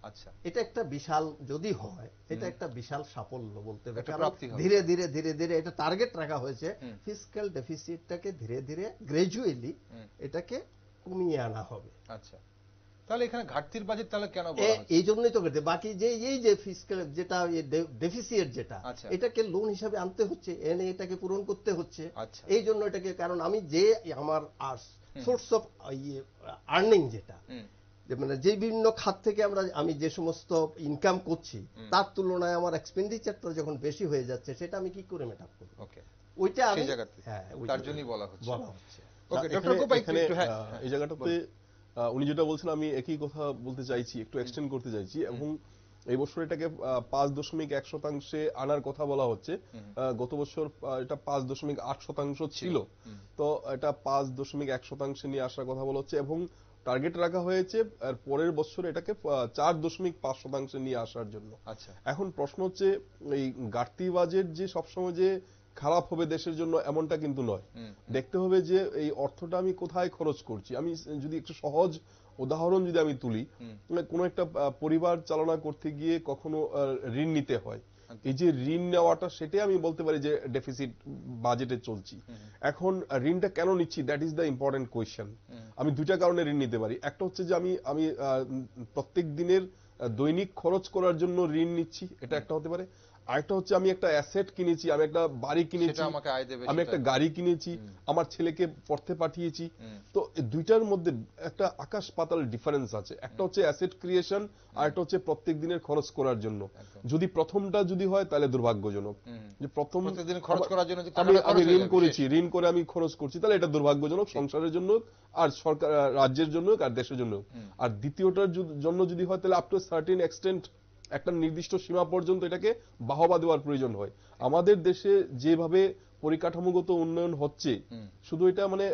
আচ্ছা। এটা একটা বিশাল যদি হয় এটা একটা বিশাল সাফল্য বলতে ধীরে ধীরে ধীরে ধীরে এটা টার্গেট রাখা হয়েছে ফিসক্যাল ডেফিসিটটাকে ধীরে ধীরে গ্রাজুয়েলি এটাকে কমিয়ে আনা হবে আচ্ছা তাহলে এখানে ঘাটতির বাজেট তাহলে কেন এই জন্যই তো ঘাটতি বাকি যে এই যে ফিসকাল যেটা ডেফিসিয়েট যেটা আচ্ছা। এটাকে লোন হিসাবে আনতে হচ্ছে এনে এটাকে পূরণ করতে হচ্ছে আচ্ছা। এই জন্য এটাকে কারণ আমি যে আমার সোর্স অফ আর্নিং যেটা মানে যে বিভিন্ন খাত থেকে আমরা আমি যে সমস্ত ইনকাম করছি তার তুলনায় আমার এক্সপেন্ডিচারটা যখন বেশি হয়ে যাচ্ছে সেটা আমি কি করে মেট আপ করব ওইটা আমি হ্যাঁ তার জন্যই বলা হচ্ছে বলা হচ্ছে ওকে ডক্টর হ্যাঁ। এই জায়গাটাতে উনি যেটা বলছেন আমি একই কথা বলতে চাইছি একটু এক্সটেন্ড করতে চাইছি এবং এই বছর এটাকে পাঁচ দশমিক এক শতাংশে আনার কথা বলা হচ্ছে গত বছর এটা পাঁচ দশমিক আট শতাংশ ছিল তো এটা পাঁচ দশমিক এক শতাংশে নিয়ে আসার কথা বলা হচ্ছে এবং টার্গেট রাখা হয়েছে আর পরের বছর এটাকে চার দশমিক পাঁচ শতাংশে নিয়ে আসার জন্য আচ্ছা এখন প্রশ্ন হচ্ছে এই ঘাটতি বাজেট যে সবসময় যে খারাপ হবে দেশের জন্য এমনটা কিন্তু নয় দেখতে হবে যে এই অর্থটা আমি কোথায় খরচ করছি আমি যদি একটু সহজ উদাহরণ যদি আমি তুলি মানে কোন একটা পরিবার চালনা করতে গিয়ে কখনো ঋণ নিতে হয় আচ্ছা। এই যে ঋণ নেওয়াটা সেটাই আমি বলতে পারি যে ডেফিসিট বাজেটে চলছি এখন ঋণটা কেন নিচ্ছি that is the important question আমি দুইটা কারণে ঋণ নিতে পারি একটা হচ্ছে যে আমি আমি প্রত্যেক দিনের দৈনিক খরচ করার জন্য ঋণ নিচ্ছি এটা একটা হতে পারে আরেকটা হচ্ছে আমি একটা অ্যাসেট কিনেছি আমি একটা বাড়ি কিনেছি আমি একটা গাড়ি কিনেছি আমার ছেলেকে পড়তে পাঠিয়েছি তো দুইটার মধ্যে একটা আকাশ পাতাল ডিফারেন্স আছে একটা হচ্ছে অ্যাসেট ক্রিয়েশন আর একটা হচ্ছে প্রত্যেক দিনের খরচ করার জন্য যদি প্রথমটা যদি হয় তাহলে দুর্ভাগ্যজনক যে প্রথম খরচ করার জন্য আমি আমি ঋণ করেছি ঋণ করে আমি খরচ করছি তাহলে এটা দুর্ভাগ্যজনক সংসারের জন্য আর সরকার রাজ্যের জন্য আর দেশের জন্য আর দ্বিতীয়টার জন্য যদি হয় তাহলে আপ টু সার্টিন এক্সটেন্ট একটা নির্দিষ্ট সীমা পর্যন্ত এটাকে বাহবা দেওয়ার প্রয়োজন হয় আমাদের দেশে যেভাবে পরিকাঠামোগত উন্নয়ন হচ্ছে শুধু এটা মানে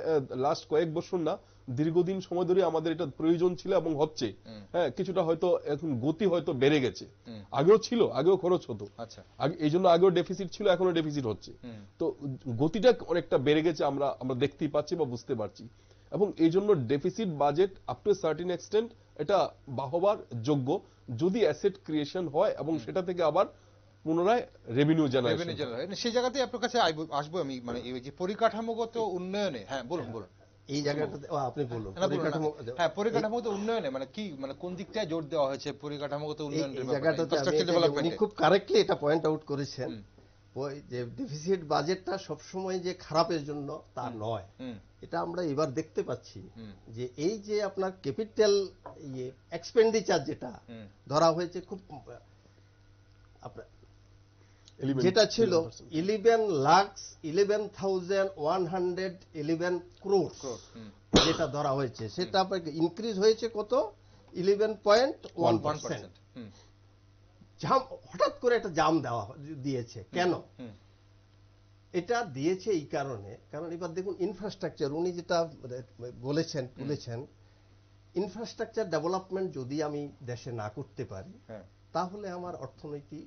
লাস্ট কয়েক বছর না দীর্ঘদিন সময় ধরে আমাদের এটা প্রয়োজন ছিল এবং হচ্ছে হ্যাঁ কিছুটা হয়তো এখন গতি হয়তো বেড়ে গেছে আগেও ছিল আগেও খরচ হতো আচ্ছা। এই জন্য আগেও ডেফিসিট ছিল এখনো ডেফিসিট হচ্ছে তো গতিটা অনেকটা বেড়ে গেছে আমরা আমরা দেখতেই পাচ্ছি বা বুঝতে পারছি এবং এই জন্য deficit budget up to certain extent এটা বাহবার যোগ্য যদি অ্যাসেট ক্রিয়েশন হয় এবং সেটা থেকে আবার পুনরায় রেভিনিউ জেনারেশন সেই জায়গাতে আপনার কাছে আসবো আমি মানে এই যে পরিকাঠামোগত উন্নয়নে হ্যাঁ বলুন বলুন এই জায়গাটাতে আপনি বলুন হ্যাঁ পরিকাঠামোগত উন্নয়নে মানে কি মানে কোন দিকটায় জোর দেওয়া হয়েছে পরিকাঠামোগত উন্নয়নের জায়গাটাতে খুব কারেক্টলি এটা পয়েন্ট আউট করেছেন যে ডেফিসিট বাজেটটা সবসময় যে খারাপের জন্য তা নয় এটা আমরা এবার দেখতে পাচ্ছি যে এই যে আপনার ক্যাপিটাল ইয়ে এক্সপেন্ডিচার যেটা ধরা হয়েছে খুব যেটা ছিল eleven lakhs eleven thousand one hundred eleven crore যেটা ধরা হয়েছে সেটা ইনক্রিজ হয়েছে কত ইলেভেন পয়েন্ট ওয়ান পার্সেন্ট জাম হঠাৎ করে একটা জাম দেওয়া দিয়েছে কেন এটা দিয়েছে এই কারণে কারণ এবার দেখুন ইনফ্রাস্ট্রাকচার উনি যেটা মানে বলেছেন তুলেছেন ইনফ্রাস্ট্রাকচার ডেভেলপমেন্ট যদি আমি দেশে না করতে পারি হ্যাঁ। তাহলে আমার অর্থনীতি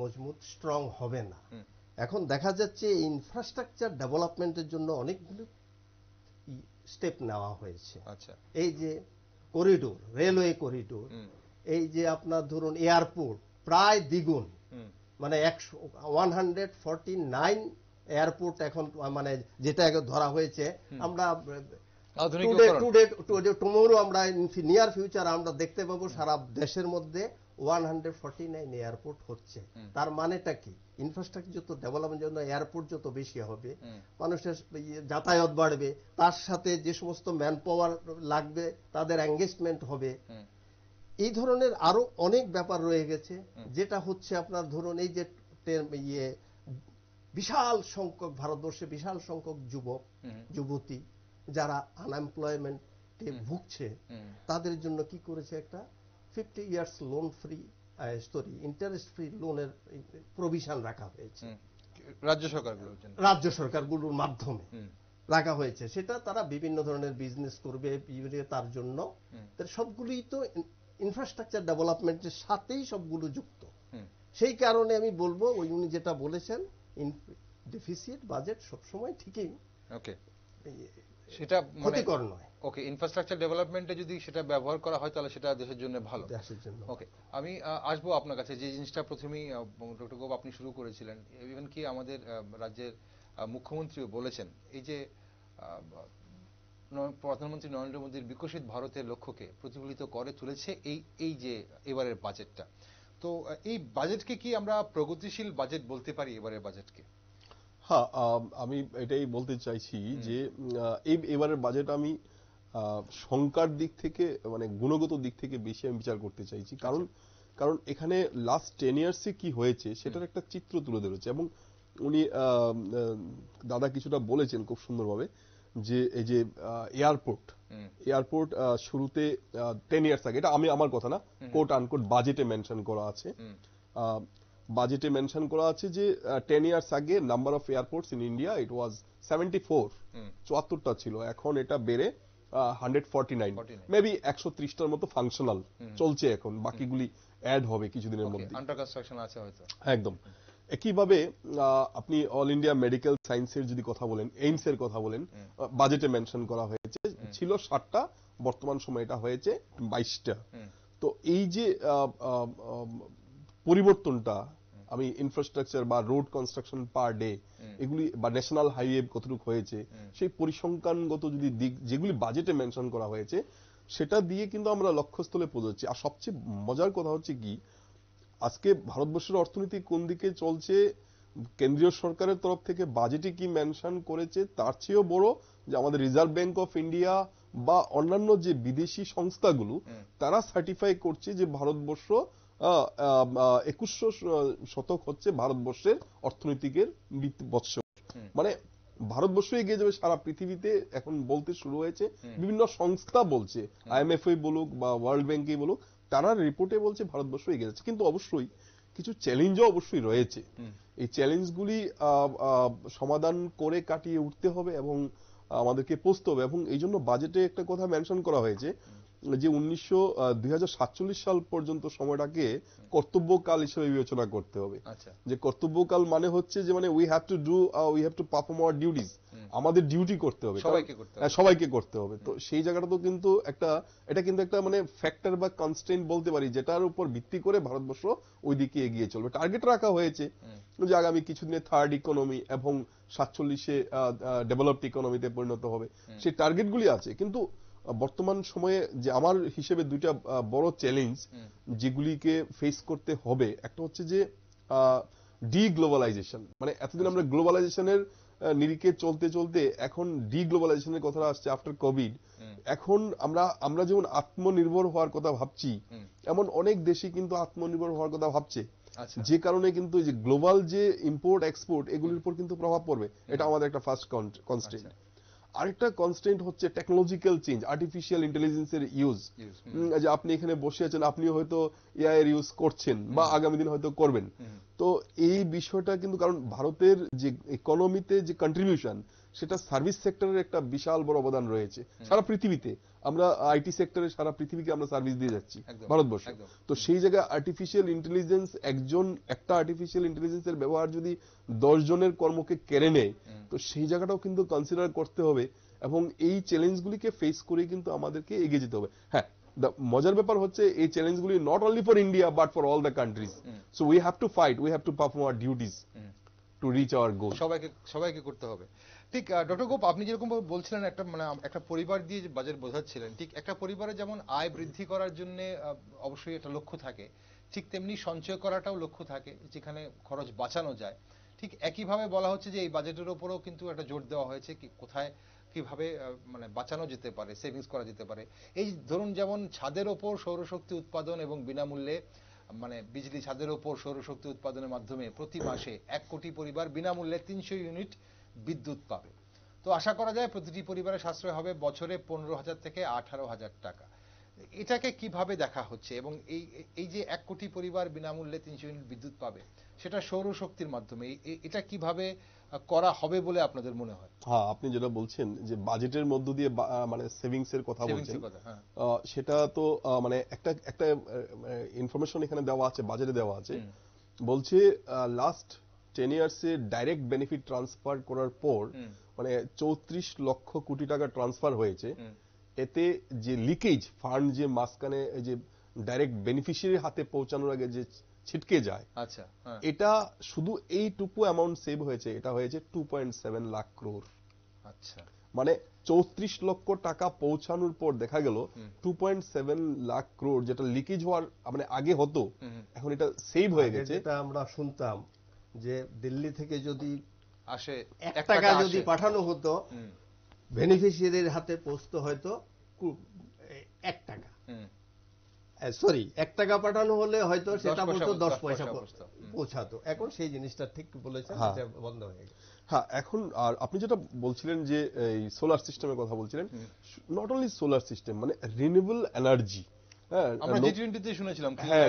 মজবুত স্ট্রং হবে না এখন দেখা যাচ্ছে ইনফ্রাস্ট্রাকচার ডেভেলপমেন্টের জন্য অনেকগুলো স্টেপ নেওয়া হয়েছে আচ্ছা। এই যে করিডোর রেলওয়ে করিডোর এই যে আপনার ধরুন এয়ারপোর্ট প্রায় দ্বিগুণ মানে এয়ারপোর্ট এখন মানে যেটা ধরা হয়েছে আমরা টুমোরো আমরা নিয়ার ফিউচার আমরা দেখতে পাবো সারা দেশের মধ্যে one hundred forty nine airport হচ্ছে তার মানেটা কি ইনফ্রাস্ট্রাকচার যত ডেভেলপমেন্ট জন্য এয়ারপোর্ট যত বেশি হবে মানুষের যাতায়াত বাড়বে তার সাথে যে সমস্ত ম্যান পাওয়ার লাগবে তাদের এঙ্গেজমেন্ট হবে এই ধরনের আরো অনেক ব্যাপার রয়ে গেছে যেটা হচ্ছে আপনার ধরুন এই যে ইয়ে বিশাল সংখ্যক ভারতবর্ষে বিশাল সংখ্যক যুবক যুবতী যারা আনএমপ্লয়মেন্টে ভুগছে তাদের জন্য কি করেছে একটা fifty years loan free sorry interest free লোনের প্রভিশন রাখা হয়েছে রাজ্য সরকার রাজ্য সরকারগুলোর মাধ্যমে রাখা হয়েছে সেটা তারা বিভিন্ন ধরনের বিজনেস করবে তার জন্য সবগুলোই তো ইনফ্রাস্ট্রাকচার ডেভেলপমেন্টের সাথেই সবগুলো যুক্ত সেই কারণে আমি বলবো ওই উনি যেটা বলেছেন ডেফিসিট বাজেট সবসময় ঠিকই ওকে সেটা মানে ক্ষতিকর নয় ওকে ইনফ্রাস্ট্রাকচার ডেভেলপমেন্টে যদি সেটা ব্যবহার করা হয় তাহলে সেটা দেশের জন্য ভালো দেশের জন্য ওকে আমি আসবো আপনার কাছে যে জিনিসটা প্রথমেই ডক্টর গোপ আপনি শুরু করেছিলেন ইভেন কি আমাদের রাজ্যের মুখ্যমন্ত্রীও বলেছেন এই যে প্রধানমন্ত্রী নরেন্দ্র মোদীর বিকশিত ভারতের লক্ষ্যকে প্রতিফলিত করে চলেছে এই এই যে এবারের বাজেটটা তো এই বাজেটকে কি আমরা প্রগতিশীল বাজেট বলতে পারি এবারের বাজেটকে হ্যাঁ আমি এটাই বলতে চাইছি যে এই এবারের বাজেট আমি সংখ্যার দিক থেকে মানে গুণগত দিক থেকে বেশি আমি বিচার করতে চাইছি আচ্ছা। কারণ কারণ এখানে লাস্ট টেন ইয়ার্সে কি হয়েছে সেটার একটা চিত্র তুলে ধরেছে এবং উনি দাদা কিছুটা বলেছেন খুব সুন্দরভাবে যে এই যে এয়ারপোর্ট এয়ারপোর্ট শুরুতে টেন ইয়ার্স আগে এটা আমি আমার কথা না কোর্ট আনকোর্ট বাজেটে মেনশন করা আছে বাজেটে মেনশন করা আছে যে টেন ইয়ার্স আগে number of airports in India it was seventy four চুয়াত্তরটা ছিল এখন এটা বেড়ে হান্ড্রেড ফর্টি নাইন মেবি একশো ত্রিশটার মতো ফাংশনাল চলছে এখন বাকিগুলি অ্যাড হবে কিছুদিনের মধ্যে একদম একইভাবে আপনি অল ইন্ডিয়া মেডিকেল সায়েন্সের যদি কথা বলেন এইমস এর কথা বলেন বাজেটে মেনশন করা হয়েছে ছিল ষাটটা বর্তমান সময় এটা হয়েছে বাইশটা তো এই যে পরিবর্তনটা আমি ইনফ্রাস্ট্রাকচার বা রোড কনস্ট্রাকশন পার ডে এগুলি বা ন্যাশনাল হাইওয়ে কতটুকু হয়েছে সেই পরিসংখ্যানগত যদি দিক যেগুলি বাজেটে মেনশন করা হয়েছে সেটা দিয়ে কিন্তু আমরা লক্ষ্যস্থলে পৌঁছাচ্ছি আর সবচেয়ে মজার কথা হচ্ছে কি আজকে ভারতবর্ষের অর্থনীতি কোন দিকে চলছে কেন্দ্রীয় সরকারের তরফ থেকে বাজেটে কি মেনশন করেছে তার চেয়েও বড় যে আমাদের রিজার্ভ ব্যাংক অফ ইন্ডিয়া বা অন্যান্য যে বিদেশি সংস্থাগুলো তারা সার্টিফাই করছে যে ভারতবর্ষ একুশশো শতক হচ্ছে ভারতবর্ষের অর্থনীতিকের বৎস মানে ভারতবর্ষ এগিয়ে যাবে সারা পৃথিবীতে এখন বলতে শুরু হয়েছে বিভিন্ন সংস্থা বলছে আইএমএফ বলুক বা ওয়ার্ল্ড ব্যাংকে বলুক তারা রিপোর্টে বলছে ভারতবর্ষ এগিয়ে যাচ্ছে কিন্তু অবশ্যই কিছু চ্যালেঞ্জও অবশ্যই রয়েছে এই চ্যালেঞ্জগুলি সমাধান করে কাটিয়ে উঠতে হবে এবং আমাদেরকে পৌঁছতে হবে এবং এই জন্য বাজেটে একটা কথা মেনশন করা হয়েছে যে উনিশশো সাল পর্যন্ত সময়টাকে কর্তব্যকাল হিসেবে বিবেচনা করতে হবে আচ্ছা। যে কর্তব্যকাল মানে হচ্ছে যে মানে we have to do we have to perform our duties আমাদের ডিউটি করতে হ্যাঁ, হবে সবাইকে করতে হবে তো সেই জায়গাটা তো কিন্তু একটা এটা কিন্তু একটা মানে ফ্যাক্টর বা কনস্টেন্ট বলতে পারি যেটার উপর ভিত্তি করে ভারতবর্ষ ওই দিকে এগিয়ে চলবে টার্গেট রাখা হয়েছে যে আগামী কিছুদিনে থার্ড ইকোনমি এবং সাতচল্লিশে ডেভেলপড ইকোনমিতে পরিণত হবে সেই টার্গেটগুলি আছে কিন্তু বর্তমান সময়ে যে আমার হিসেবে দুইটা বড় চ্যালেঞ্জ যেগুলিকে ফেস করতে হবে একটা হচ্ছে যে ডি গ্লোবালাইজেশন মানে এতদিন আমরা গ্লোবালাইজেশনের নিরিখে চলতে চলতে এখন ডি গ্লোবালাইজেশনের কথা আসছে আফটার কোভিড এখন আমরা আমরা যেমন আত্মনির্ভর হওয়ার কথা ভাবছি এমন অনেক দেশই কিন্তু আত্মনির্ভর হওয়ার কথা ভাবছে আচ্ছা। যে কারণে কিন্তু যে গ্লোবাল যে ইম্পোর্ট এক্সপোর্ট এগুলির উপর কিন্তু প্রভাব পড়বে এটা আমাদের একটা ফার্স্ট আচ্ছা। কনস্টেন্ট আরেকটা কনস্ট্যান্ট হচ্ছে টেকনোলজিক্যাল চেঞ্জ আর্টিফিশিয়াল ইন্টেলিজেন্সের ইউজ যে আপনি এখানে বসে আছেন আপনি হয়তো এআই এর ইউজ করছেন বা আগামী দিন হয়তো করবেন তো এই বিষয়টা কিন্তু কারণ ভারতের যে ইকোনমিতে যে কন্ট্রিবিউশন সেটা সার্ভিস সেক্টরের একটা বিশাল বড় অবদান রয়েছে সারা পৃথিবীতে আমরা আইটি সেক্টরে সারা পৃথিবীকে আমরা সার্ভিস দিয়ে যাচ্ছি ভারতবর্ষে তো সেই জায়গায় আর্টিফিশিয়াল ইন্টেলিজেন্স একজন একটা আর্টিফিশিয়াল ইন্টেলিজেন্স এর ব্যবহার যদি দশ জনের কর্মকে কেড়ে নেয় তো সেই জায়গাটাও কিন্তু কনসিডার করতে হবে এবং এই চ্যালেঞ্জগুলিকে ফেস করে কিন্তু আমাদেরকে এগিয়ে যেতে হবে হ্যাঁ মজার ব্যাপার হচ্ছে এই চ্যালেঞ্জগুলি not only for India but for all the countries so we have to fight we have to perform our duties to reach our goal সবাইকে সবাইকে করতে হবে ঠিক ডক্টর গোপ আপনি যেরকম বলছিলেন একটা মানে একটা পরিবার দিয়ে বাজেট বোঝাচ্ছিলেন ঠিক একটা পরিবারে যেমন আয় বৃদ্ধি করার জন্য অবশ্যই একটা লক্ষ্য থাকে ঠিক তেমনি সঞ্চয় করাটাও লক্ষ্য থাকে যেখানে খরচ বাঁচানো যায় ঠিক একইভাবে বলা হচ্ছে যে এই বাজেটের ওপরও কিন্তু একটা জোর দেওয়া হয়েছে কি কোথায় কিভাবে মানে বাঁচানো যেতে পারে সেভিংস করা যেতে পারে এই ধরুন যেমন ছাদের ওপর সৌরশক্তি উৎপাদন এবং বিনামূল্যে মানে বিজলি ছাদের ওপর সৌরশক্তি উৎপাদনের মাধ্যমে প্রতি মাসে এক কোটি পরিবার বিনামূল্যে তিনশো ইউনিট বিদ্যুৎ পাবে তো আশা করা যায় প্রতিটি পরিবারে সাশ্রয় হবে বছরে পনেরো হাজার থেকে আঠারো হাজার টাকা এটাকে কিভাবে দেখা হচ্ছে এবং এই এই যে এক কোটি পরিবার বিনামূল্যে তিনশো ইউনিট বিদ্যুৎ পাবে সেটা সৌরশক্তির মাধ্যমে এটা কিভাবে করা হবে বলে আপনাদের মনে হয় হ্যাঁ আপনি যেটা বলছেন যে বাজেটের মধ্য দিয়ে মানে সেভিংস এর কথা বলছেন হ্যাঁ। সেটা তো মানে একটা একটা ইনফরমেশন এখানে দেওয়া আছে বাজেটে দেওয়া আছে বলছে লাস্ট টেন ইয়ার্স ইয়ার্সে ডাইরেক্ট বেনিফিট ট্রান্সফার করার পর মানে চৌত্রিশ লক্ষ কোটি টাকা ট্রান্সফার হয়েছে এতে যে লিকেজ ফান্ড যে মাঝখানে যে ডাইরেক্ট বেনিফিশিয়ারি হাতে পৌঁছানোর আগে যে ছিটকে যায় আচ্ছা হ্যাঁ। এটা শুধু এইটুকু অ্যামাউন্ট সেভ হয়েছে এটা হয়েছে two point seven lakh crore আচ্ছা মানে চৌত্রিশ লক্ষ টাকা পৌঁছানোর পর দেখা গেল two point seven lakh crore যেটা লিকেজ হওয়ার মানে আগে হতো এখন এটা সেভ হয়ে গেছে এটা আমরা শুনতাম যে দিল্লি থেকে যদি আসে এক টাকা যদি পাঠানো হতো বেনিফিশিয়ারির হাতে পৌঁছত হয়তো এক টাকা সরি এক টাকা পাঠানো হলে হয়তো সেটা বলতো দশ পয়সা পৌঁছাতো এখন সেই জিনিসটা ঠিক বলেছেন হ্যাঁ। বন্ধ হয়ে গেছে হ্যাঁ এখন আর আপনি যেটা বলছিলেন যে এই সোলার সিস্টেমের কথা বলছিলেন নট অনলি সোলার সিস্টেম মানে রিনিউবল এনার্জি হাইড্রো হ্যাঁ, হ্যাঁ,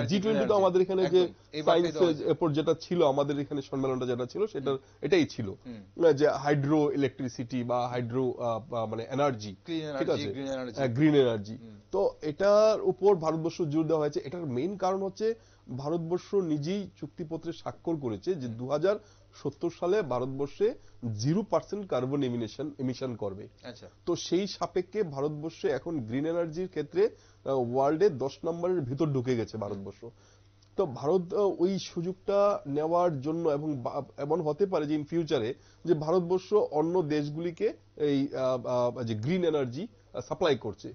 ইলেকট্রিসিটি বা হাইড্রো মানে এনার্জি ঠিক আছে গ্রিন হ্যাঁ, এনার্জি তো এটার উপর ভারতবর্ষ জোর দেওয়া হয়েছে এটার মেইন কারণ হচ্ছে ভারতবর্ষ নিজেই চুক্তিপত্রে স্বাক্ষর করেছে যে দু সত্তর সালে ভারতবর্ষে জিরো পার্সেন্ট কার্বন ইমিনেশন ইমিশন করবে আচ্ছা। তো সেই সাপেক্ষে ভারতবর্ষে এখন গ্রিন এনার্জির ক্ষেত্রে ওয়ার্ল্ডে দশ নম্বরের ভিতর ঢুকে গেছে ভারতবর্ষ তো ভারত ওই সুযোগটা নেওয়ার জন্য এবং এমন হতে পারে যে ইন ফিউচারে যে ভারতবর্ষ অন্য দেশগুলিকে এই যে গ্রিন এনার্জি সাপ্লাই করছে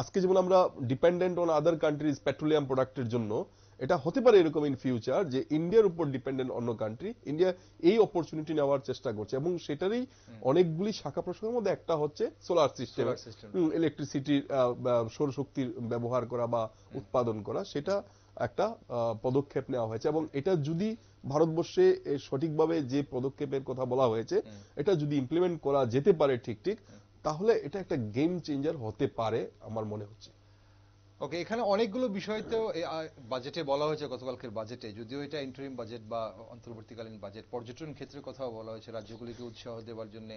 আজকে যেমন আমরা dependent on other countries petroleum প্রোডাক্টের জন্য এটা হতে পারে এরকম ইন ফিউচার যে ইন্ডিয়ার উপর ডিপেন্ডেন্ট অন্য কান্ট্রি ইন্ডিয়া এই অপরচুনিটি নেওয়ার চেষ্টা করছে এবং সেটারই অনেকগুলি শাখা প্রশ্নের মধ্যে একটা হচ্ছে সোলার সিস্টেম ইলেকট্রিসিটির সৌরশক্তির ব্যবহার করা বা উৎপাদন করা সেটা একটা পদক্ষেপ নেওয়া হয়েছে এবং এটা যদি ভারতবর্ষে সঠিকভাবে যে পদক্ষেপের কথা বলা হয়েছে এটা যদি ইমপ্লিমেন্ট করা যেতে পারে ঠিক ঠিক তাহলে এটা একটা গেম চেঞ্জার হতে পারে আমার মনে হচ্ছে ওকে এখানে অনেকগুলো বিষয় তো বাজেটে বলা হয়েছে গতকালকের বাজেটে যদিও এটা ইন্টারিম বাজেট বা অন্তর্বর্তীকালীন বাজেট পর্যটন ক্ষেত্রে কথাও বলা হয়েছে রাজ্যগুলিকে উৎসাহ দেওয়ার জন্য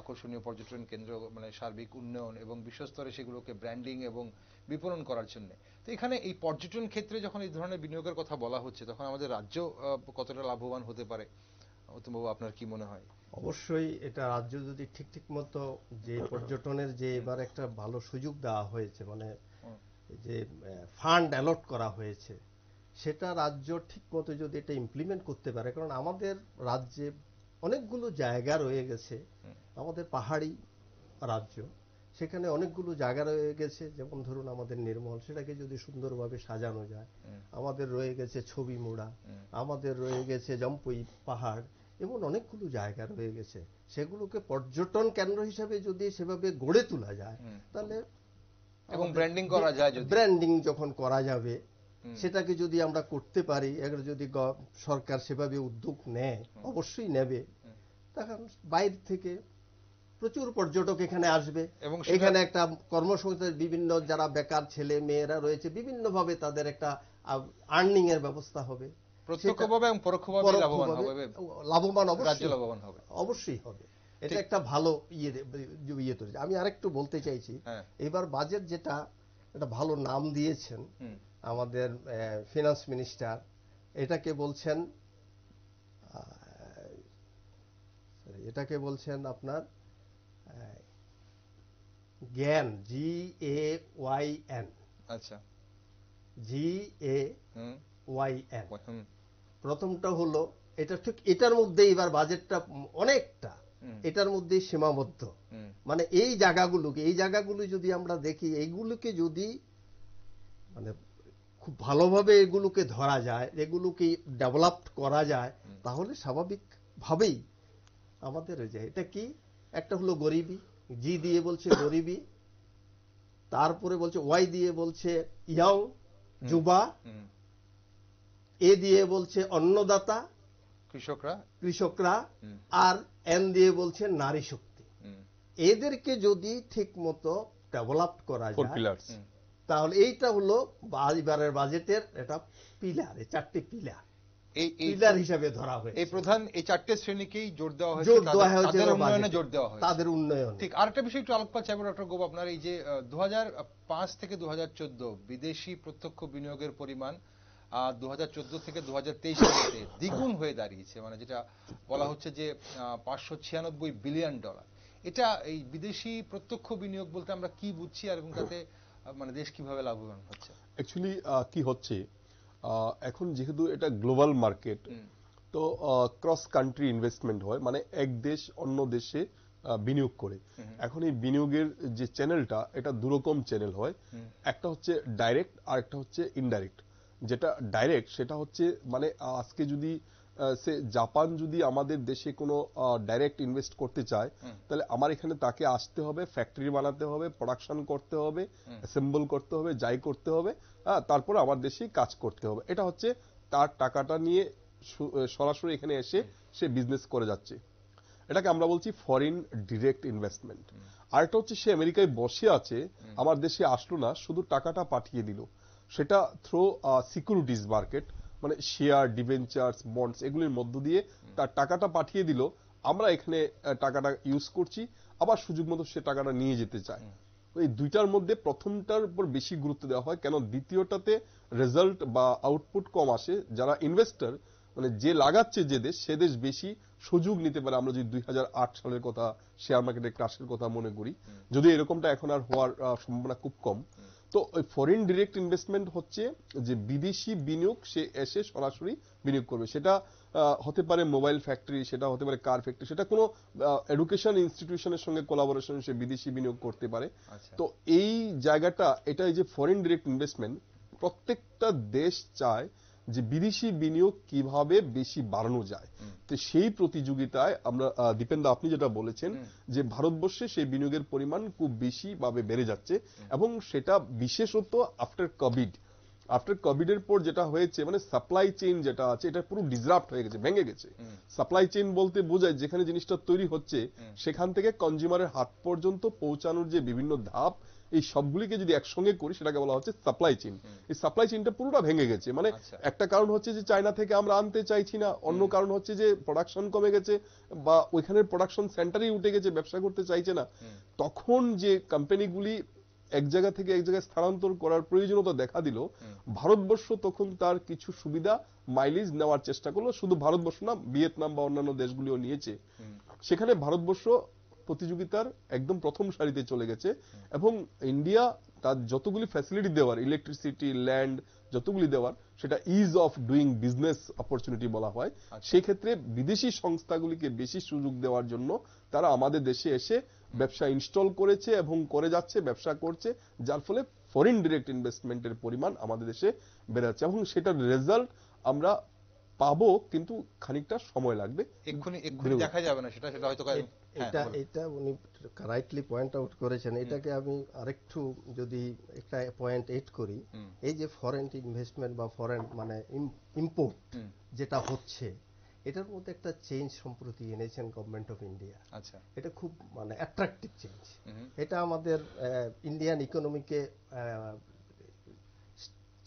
আকর্ষণীয় পর্যটন কেন্দ্র মানে সার্বিক উন্নয়ন এবং বিশ্বস্তরে সেগুলোকে ব্র্যান্ডিং এবং বিপণন করার জন্য তো এখানে এই পর্যটন ক্ষেত্রে যখন এই ধরনের বিনিয়োগের কথা বলা হচ্ছে তখন আমাদের রাজ্য কতটা লাভবান হতে পারে উত্তমবাবু আপনার কি মনে হয় অবশ্যই এটা রাজ্য যদি ঠিক ঠিক মতো যে পর্যটনের যে এবার একটা ভালো সুযোগ দেওয়া হয়েছে মানে যে ফান্ড অ্যালট করা হয়েছে সেটা রাজ্য ঠিকমতো যদি এটা ইমপ্লিমেন্ট করতে পারে কারণ আমাদের রাজ্যে অনেকগুলো জায়গা রয়ে গেছে আমাদের পাহাড়ি রাজ্য সেখানে অনেকগুলো জায়গা রয়ে গেছে যেমন ধরুন আমাদের নির্মল সেটাকে যদি সুন্দরভাবে সাজানো যায় আমাদের রয়ে গেছে ছবি মোড়া আমাদের রয়ে গেছে জম্পই পাহাড় এমন অনেকগুলো জায়গা রয়ে গেছে সেগুলোকে পর্যটন কেন্দ্র হিসাবে যদি সেভাবে গড়ে তোলা যায় তাহলে এবং ব্র্যান্ডিং করা যায় যদি ব্র্যান্ডিং যখন করা যাবে সেটাকে যদি আমরা করতে পারি এগুলো যদি সরকার সেভাবে উদ্যোগ নেয় অবশ্যই নেবে তখন বাইর থেকে প্রচুর পর্যটক এখানে আসবে এবং এখানে একটা কর্মসংস্থান বিভিন্ন যারা বেকার ছেলে মেয়েরা রয়েছে বিভিন্ন ভাবে তাদের একটা আর্নিং এর ব্যবস্থা হবে প্রত্যক্ষভাবে এবং পরোক্ষভাবে লাভবান হবে লাভবান অবশ্যই হবে এটা একটা ভালো ইয়ে মানে ইয়ে তৈরি আমি আরেকটু বলতে চাইছি হ্যাঁ। এবার বাজেট যেটা একটা ভালো নাম দিয়েছেন আমাদের ফিনান্স মিনিস্টার এটাকে বলছেন এটাকে বলছেন আপনার জ্ঞান জি এ ওয়াই এন আচ্ছা জি এ ওয়াই এন প্রথমটা হলো এটা ঠিক এটার মধ্যে এবার বাজেটটা অনেকটা এটার মধ্যে সীমাবদ্ধ মানে এই জায়গাগুলোকে এই জায়গাগুলো যদি আমরা দেখি এইগুলোকে যদি মানে খুব ভালোভাবে এগুলোকে ধরা যায় এগুলোকে ডেভেলপ করা যায় তাহলে স্বাভাবিকভাবেই আমাদের যে এটা কি একটা হলো গরিবি জি দিয়ে বলছে গরিবি তারপরে বলছে ওয়াই দিয়ে বলছে ইয়াং যুবা এ দিয়ে বলছে অন্নদাতা কৃষকরা কৃষকরা আর এন দিয়ে বলছে নারী শক্তি এদেরকে যদি ঠিক মতো ডেভেলপ করা যায় তাহলে এইটা হলো এবারের বাজেটের এটা পিলার এই চারটি পিলার পিলার হিসাবে ধরা এই প্রধান এই চারটে শ্রেণীকেই জোর দেওয়া হয়েছে তাদের উন্নয়নে জোর দেওয়া তাদের উন্নয়ন ঠিক আরেকটা বিষয় একটু আলোকপাত চাইবো ডক্টর গোপ আপনার এই যে দু থেকে দু বিদেশি প্রত্যক্ষ বিনিয়োগের পরিমাণ আর দু থেকে দু হাজার দ্বিগুণ হয়ে দাঁড়িয়েছে মানে যেটা বলা হচ্ছে যে পাঁচশো ছিয়ানব্বই বিলিয়ন ডলার এটা এই বিদেশি প্রত্যক্ষ বিনিয়োগ বলতে আমরা কি বুঝছি আর এবং তাতে মানে দেশ কিভাবে লাভবান হচ্ছে অ্যাকচুয়ালি কি হচ্ছে এখন যেহেতু এটা গ্লোবাল মার্কেট তো ক্রস কান্ট্রি ইনভেস্টমেন্ট হয় মানে এক দেশ অন্য দেশে বিনিয়োগ করে এখন এই বিনিয়োগের যে চ্যানেলটা এটা দুরকম চ্যানেল হয় একটা হচ্ছে ডাইরেক্ট আর একটা হচ্ছে ইনডাইরেক্ট যেটা ডাইরেক্ট সেটা হচ্ছে মানে আজকে যদি সে জাপান যদি আমাদের দেশে কোনো ডাইরেক্ট ইনভেস্ট করতে চায় তাহলে আমার এখানে তাকে আসতে হবে ফ্যাক্টরি বানাতে হবে প্রোডাকশন করতে হবে অ্যাসেম্বল করতে হবে যাই করতে হবে তারপর আমার দেশেই কাজ করতে হবে এটা হচ্ছে তার টাকাটা নিয়ে সরাসরি এখানে এসে সে বিজনেস করে যাচ্ছে এটাকে আমরা বলছি ফরেন ডিরেক্ট ইনভেস্টমেন্ট আরেকটা হচ্ছে সে আমেরিকায় বসে আছে আমার দেশে আসলো না শুধু টাকাটা পাঠিয়ে দিল সেটা থ্রো সিকিউরিটিজ মার্কেট মানে শেয়ার ডিভেঞ্চার্স বন্ডস এগুলির মধ্য দিয়ে তার টাকাটা পাঠিয়ে দিল আমরা এখানে টাকাটা ইউজ করছি আবার সুযোগ মতো সে টাকাটা নিয়ে যেতে চায় এই দুইটার মধ্যে প্রথমটার উপর বেশি গুরুত্ব দেওয়া হয় কেন দ্বিতীয়টাতে রেজাল্ট বা আউটপুট কম আসে যারা ইনভেস্টর মানে যে লাগাচ্ছে যে দেশ সে দেশ বেশি সুযোগ নিতে পারে আমরা যদি দুই সালের কথা শেয়ার মার্কেটের ক্রাশের কথা মনে করি যদি এরকমটা এখন আর হওয়ার সম্ভাবনা খুব কম তো ওই ফরেন ডিরেক্ট ইনভেস্টমেন্ট হচ্ছে যে বিদেশি বিনিয়োগ সে এসে সরাসরি বিনিয়োগ করবে সেটা হতে পারে মোবাইল ফ্যাক্টরি সেটা হতে পারে কার ফ্যাক্টরি সেটা কোনো এডুকেশন ইনস্টিটিউশনের সঙ্গে কোলাবোরেশন সে বিদেশি বিনিয়োগ করতে পারে আচ্ছা। তো এই জায়গাটা এটা এই যে ফরেন ডিরেক্ট ইনভেস্টমেন্ট প্রত্যেকটা দেশ চায় যে বিদেশি বিনিয়োগ কিভাবে বেশি বাড়ানো যায় তো সেই প্রতিযোগিতায় আমরা দীপেন্দা আপনি যেটা বলেছেন যে ভারতবর্ষে সেই বিনিয়োগের পরিমাণ খুব বেশি ভাবে বেড়ে যাচ্ছে এবং সেটা বিশেষত আফটার কোভিড আফটার কোভিড এর পর যেটা হয়েছে মানে সাপ্লাই চেইন যেটা আছে এটা পুরো ডিসরাপ্ট হয়ে গেছে ভেঙে গেছে সাপ্লাই চেইন বলতে বোঝায় যেখানে জিনিসটা তৈরি হচ্ছে সেখান থেকে কনজিউমারের হাত পর্যন্ত পৌঁছানোর যে বিভিন্ন ধাপ এই সবগুলিকে যদি একসঙ্গে করি সেটাকে বলা হচ্ছে সাপ্লাই চেইন এই সাপ্লাই চেইনটা পুরোটা ভেঙে গেছে মানে আচ্ছা। একটা কারণ হচ্ছে যে চায়না থেকে আমরা আনতে চাইছি না অন্য কারণ হচ্ছে যে প্রোডাকশন কমে গেছে বা ওইখানের প্রোডাকশন সেন্টারই উঠে গেছে ব্যবসা করতে চাইছে না তখন যে কোম্পানিগুলি এক জায়গা থেকে এক জায়গায় স্থানান্তর করার প্রয়োজনীয়তা দেখা দিল ভারতবর্ষ তখন তার কিছু সুবিধা মাইলেজ নেওয়ার চেষ্টা করলো শুধু ভারতবর্ষ না ভিয়েতনাম বা অন্যান্য দেশগুলিও নিয়েছে সেখানে ভারতবর্ষ প্রতিযোগিতার একদম প্রথম সারিতে চলে গেছে এবং ইন্ডিয়া তার যতগুলি ফ্যাসিলিটি দেওয়ার ইলেকট্রিসিটি ল্যান্ড যতগুলি দেওয়ার সেটা ease of doing business opportunity বলা হয় আচ্ছা। সেক্ষেত্রে বিদেশি সংস্থাগুলিকে বেশি সুযোগ দেওয়ার জন্য তারা আমাদের দেশে এসে ব্যবসা ইনস্টল করেছে এবং করে যাচ্ছে ব্যবসা করছে যার ফলে ফরেন ডিরেক্ট ইনভেস্টমেন্টের পরিমাণ আমাদের দেশে বেড়াচ্ছে এবং সেটার রেজাল্ট আমরা পাবো কিন্তু খানিকটা সময় লাগবে দেখা যাবে না সেটা সেটা হয়তো হ্যাঁ, এটা এটা উনি রাইটলি পয়েন্ট আউট করেছেন এটাকে আমি আরেকটু যদি একটা পয়েন্ট এড করি এই যে ফরেন ইনভেস্টমেন্ট বা ফরেন মানে ইম্পোর্ট যেটা হচ্ছে এটার মধ্যে একটা চেঞ্জ সম্প্রতি এনেছেন গভর্নমেন্ট অফ ইন্ডিয়া আচ্ছা এটা খুব মানে অ্যাট্রাকটিভ চেঞ্জ এটা আমাদের ইন্ডিয়ান ইকোনমিকে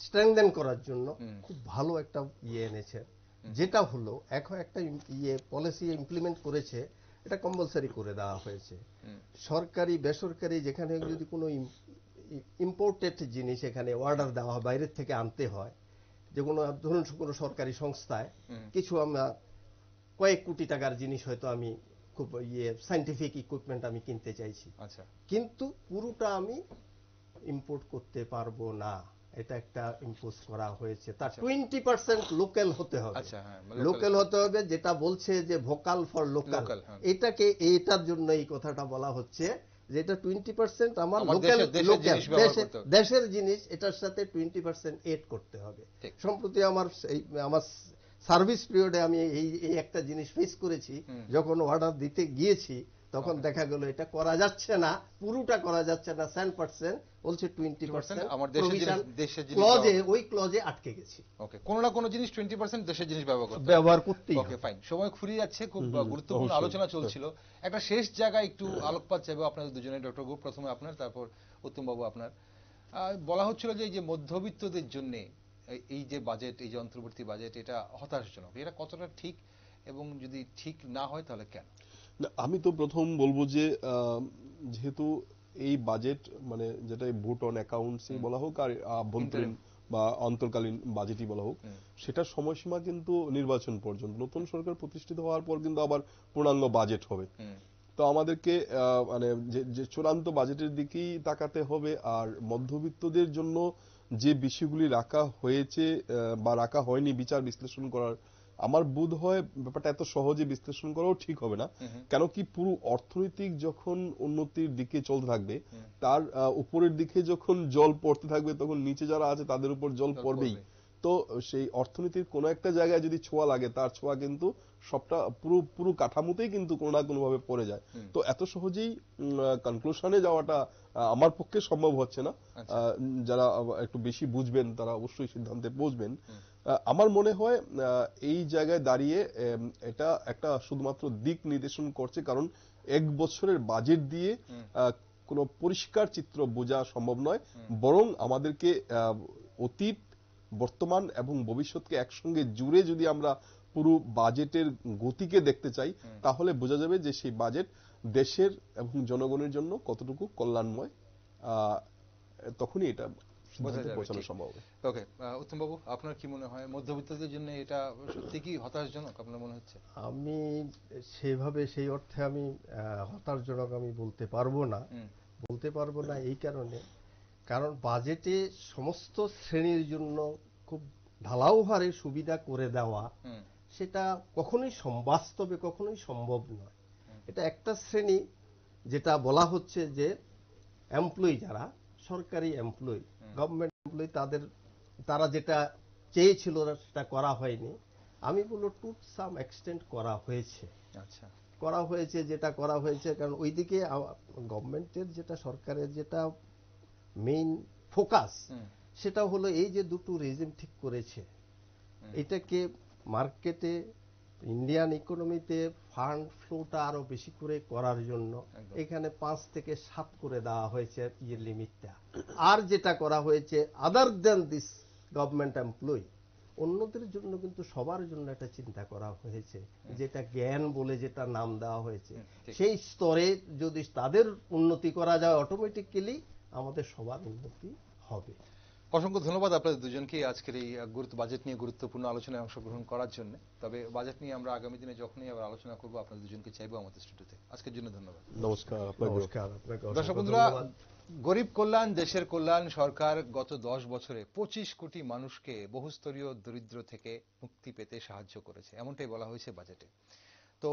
স্ট্রেংদেন করার জন্য খুব ভালো একটা ইয়ে এনেছে যেটা হলো এখন একটা ইয়ে পলিসি ইমপ্লিমেন্ট করেছে এটা কম্পালসারি করে দেওয়া হয়েছে সরকারি বেসরকারি যেখানে যদি কোনো ইম্পোর্টেড জিনিস এখানে অর্ডার দেওয়া হয় বাইরের থেকে আনতে হয় যে কোনো ধরুন কোনো সরকারি সংস্থায় কিছু আমরা কয়েক কোটি টাকার জিনিস হয়তো আমি খুব ইয়ে সাইন্টিফিক ইকুইপমেন্ট আমি কিনতে চাইছি আচ্ছা। কিন্তু পুরোটা আমি ইম্পোর্ট করতে পারবো না এটা একটা ইম্পোজ করা হয়েছে তার টোয়েন্টি পার্সেন্ট লোকাল হতে হবে লোকাল আচ্ছা, হ্যাঁ, মানে হতে হবে যেটা বলছে যে ভোকাল ফর লোকাল এটাকে এটার জন্য এই কথাটা বলা হচ্ছে যেটা টোয়েন্টি পার্সেন্ট আমার দেশের জিনিস এটার সাথে টোয়েন্টি পার্সেন্ট এড করতে হবে সম্প্রতি আমার আমার সার্ভিস পিরিয়ডে আমি এই একটা জিনিস ফেস করেছি যখন অর্ডার দিতে গিয়েছি তখন দেখা গেল এটা করা যাচ্ছে না পুরোটা করা যাচ্ছে না সেন পার্সেন্ট বলছে টোয়েন্টি পার্সেন্ট ক্লজে ওই ক্লজে আটকে গেছি ওকে কোনো না কোনো জিনিস টোয়েন্টি পার্সেন্ট দেশের জিনিস ব্যবহার করতে ব্যবহার করতেই ওকে ফাইন সময় ফুরিয়ে যাচ্ছে খুব গুরুত্বপূর্ণ আলোচনা চলছিল একটা শেষ জায়গায় একটু আলোকপাত চাইবো আপনাদের দুজনে ডক্টর গুপ প্রথমে আপনার তারপর উত্তম বাবু আপনার বলা হচ্ছিল যে এই যে মধ্যবিত্তদের জন্য এই যে বাজেট এই যে অন্তর্বর্তী বাজেট এটা হতাশজনক এটা কতটা ঠিক এবং যদি ঠিক না হয় তাহলে কেন আমি তো প্রথম বলবো যে যেহেতু এই বাজেট মানে যেটা ভোট অন অ্যাকাউন্টস বলা হোক আর আভ্যন্তরীণ বা অন্তর্কালীন বাজেটই বলা হোক সেটার সময়সীমা কিন্তু নির্বাচন পর্যন্ত নতুন সরকার প্রতিষ্ঠিত হওয়ার পর কিন্তু আবার পূর্ণাঙ্গ বাজেট হবে তো আমাদেরকে মানে যে চূড়ান্ত বাজেটের দিকেই তাকাতে হবে আর মধ্যবিত্তদের জন্য যে বিষয়গুলি রাখা হয়েছে বা রাখা হয়নি বিচার বিশ্লেষণ করার আমার বোধ হয় ব্যাপারটা এত সহজে বিশ্লেষণ করাও ঠিক হবে না কেন কি পুরো অর্থনৈতিক যখন উন্নতির দিকে চলতে থাকবে তার উপরের দিকে যখন জল পড়তে থাকবে তখন নিচে যারা আছে তাদের উপর জল পড়বেই তো সেই অর্থনীতির কোনো একটা জায়গায় যদি ছোঁয়া লাগে তার ছোঁয়া কিন্তু সবটা পুরো পুরো কাঠামোতেই কিন্তু কোনো না কোনোভাবে পড়ে যায় তো এত সহজেই কনক্লুশনে যাওয়াটা আমার পক্ষে সম্ভব হচ্ছে না আচ্ছা। যারা একটু বেশি বুঝবেন তারা অবশ্যই সিদ্ধান্তে বুঝবেন আমার মনে হয় এই জায়গায় দাঁড়িয়ে এটা একটা শুধুমাত্র দিক নির্দেশন করছে কারণ এক বছরের বাজেট দিয়ে কোনো পরিষ্কার চিত্র বোঝা সম্ভব নয় বরং আমাদেরকে অতীত বর্তমান এবং ভবিষ্যৎকে একসঙ্গে জুড়ে যদি আমরা পুরো বাজেটের গতিকে দেখতে চাই তাহলে বোঝা যাবে যে সেই বাজেট দেশের এবং জনগণের জন্য কতটুকু কল্যাণময় তখনই এটা আপনার কি মনে হয় জন্য এটা সত্যি কি হতাশজনক আপনার মনে হচ্ছে আমি সেভাবে সেই অর্থে আমি হতাশজনক আমি বলতে পারবো না বলতে পারবো না এই কারণে কারণ বাজেটে সমস্ত শ্রেণীর জন্য খুব ঢালাও হারে সুবিধা করে দেওয়া সেটা কখনোই বাস্তবে কখনোই সম্ভব নয় এটা একটা শ্রেণী যেটা বলা হচ্ছে যে এমপ্লয়ি যারা সরকারি এমপ্লয়ি গভর্নমেন্ট এমপ্লয়ি তাদের তারা যেটা চেয়েছিল সেটা করা হয়নি আমি বলব টু সাম এক্সটেন্ড করা হয়েছে আচ্ছা করা হয়েছে যেটা করা হয়েছে কারণ ওইদিকে গভর্নমেন্টের যেটা সরকারের যেটা মেইন ফোকাস সেটা হলো এই যে দুটো রেজিম ঠিক করেছে এটাকে মার্কেটে ইন্ডিয়ান ইকোনমিতে ফান্ড ফ্লোটা আরো বেশি করে করার জন্য এখানে পাঁচ থেকে সাত করে দেওয়া হয়েছে ইয়ে লিমিটটা আর যেটা করা হয়েছে other than this government employee অন্যদের জন্য কিন্তু সবার জন্য একটা চিন্তা করা হয়েছে যেটা জ্ঞান বলে যেটা নাম দেওয়া হয়েছে সেই স্তরে যদি তাদের উন্নতি করা যায় অটোমেটিক্যালি আমাদের সবার উন্নতি হবে অসংখ্য ধন্যবাদ আপনাদের দুজনকে আজকের এই গুরুত্ব বাজেট নিয়ে গুরুত্বপূর্ণ আলোচনায় অংশগ্রহণ করার জন্য তবে বাজেট নিয়ে আমরা আগামী দিনে যখনই আবার আলোচনা করব আপনাদের দুজনকে চাইবো আমাদের স্টুডিওতে আজকের জন্য ধন্যবাদ নমস্কার নমস্কার দর্শক বন্ধুরা গরিব কল্যাণ দেশের কল্যাণ সরকার গত দশ বছরে পঁচিশ কোটি মানুষকে বহুস্তরীয় দরিদ্র থেকে মুক্তি পেতে সাহায্য করেছে এমনটাই বলা হয়েছে বাজেটে তো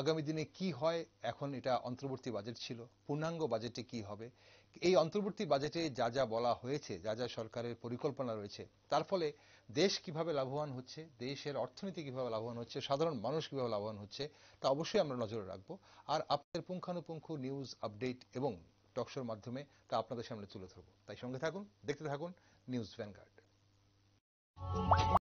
আগামী দিনে কি হয় এখন এটা অন্তর্বর্তী বাজেট ছিল পূর্ণাঙ্গ বাজেটে কি হবে এই অন্তর্বর্তী বাজেটে যা যা বলা হয়েছে যা যা সরকারের পরিকল্পনা রয়েছে তার ফলে দেশ কিভাবে লাভবান হচ্ছে দেশের অর্থনীতি কিভাবে লাভবান হচ্ছে সাধারণ মানুষ কিভাবে লাভবান হচ্ছে তা অবশ্যই আমরা নজরে রাখবো আর আপনাদের পুঙ্খানুপুঙ্খ নিউজ আপডেট এবং টকশোর মাধ্যমে তা আপনাদের সামনে তুলে ধরবো তাই সঙ্গে থাকুন দেখতে থাকুন নিউজ ভ্যানগার্ড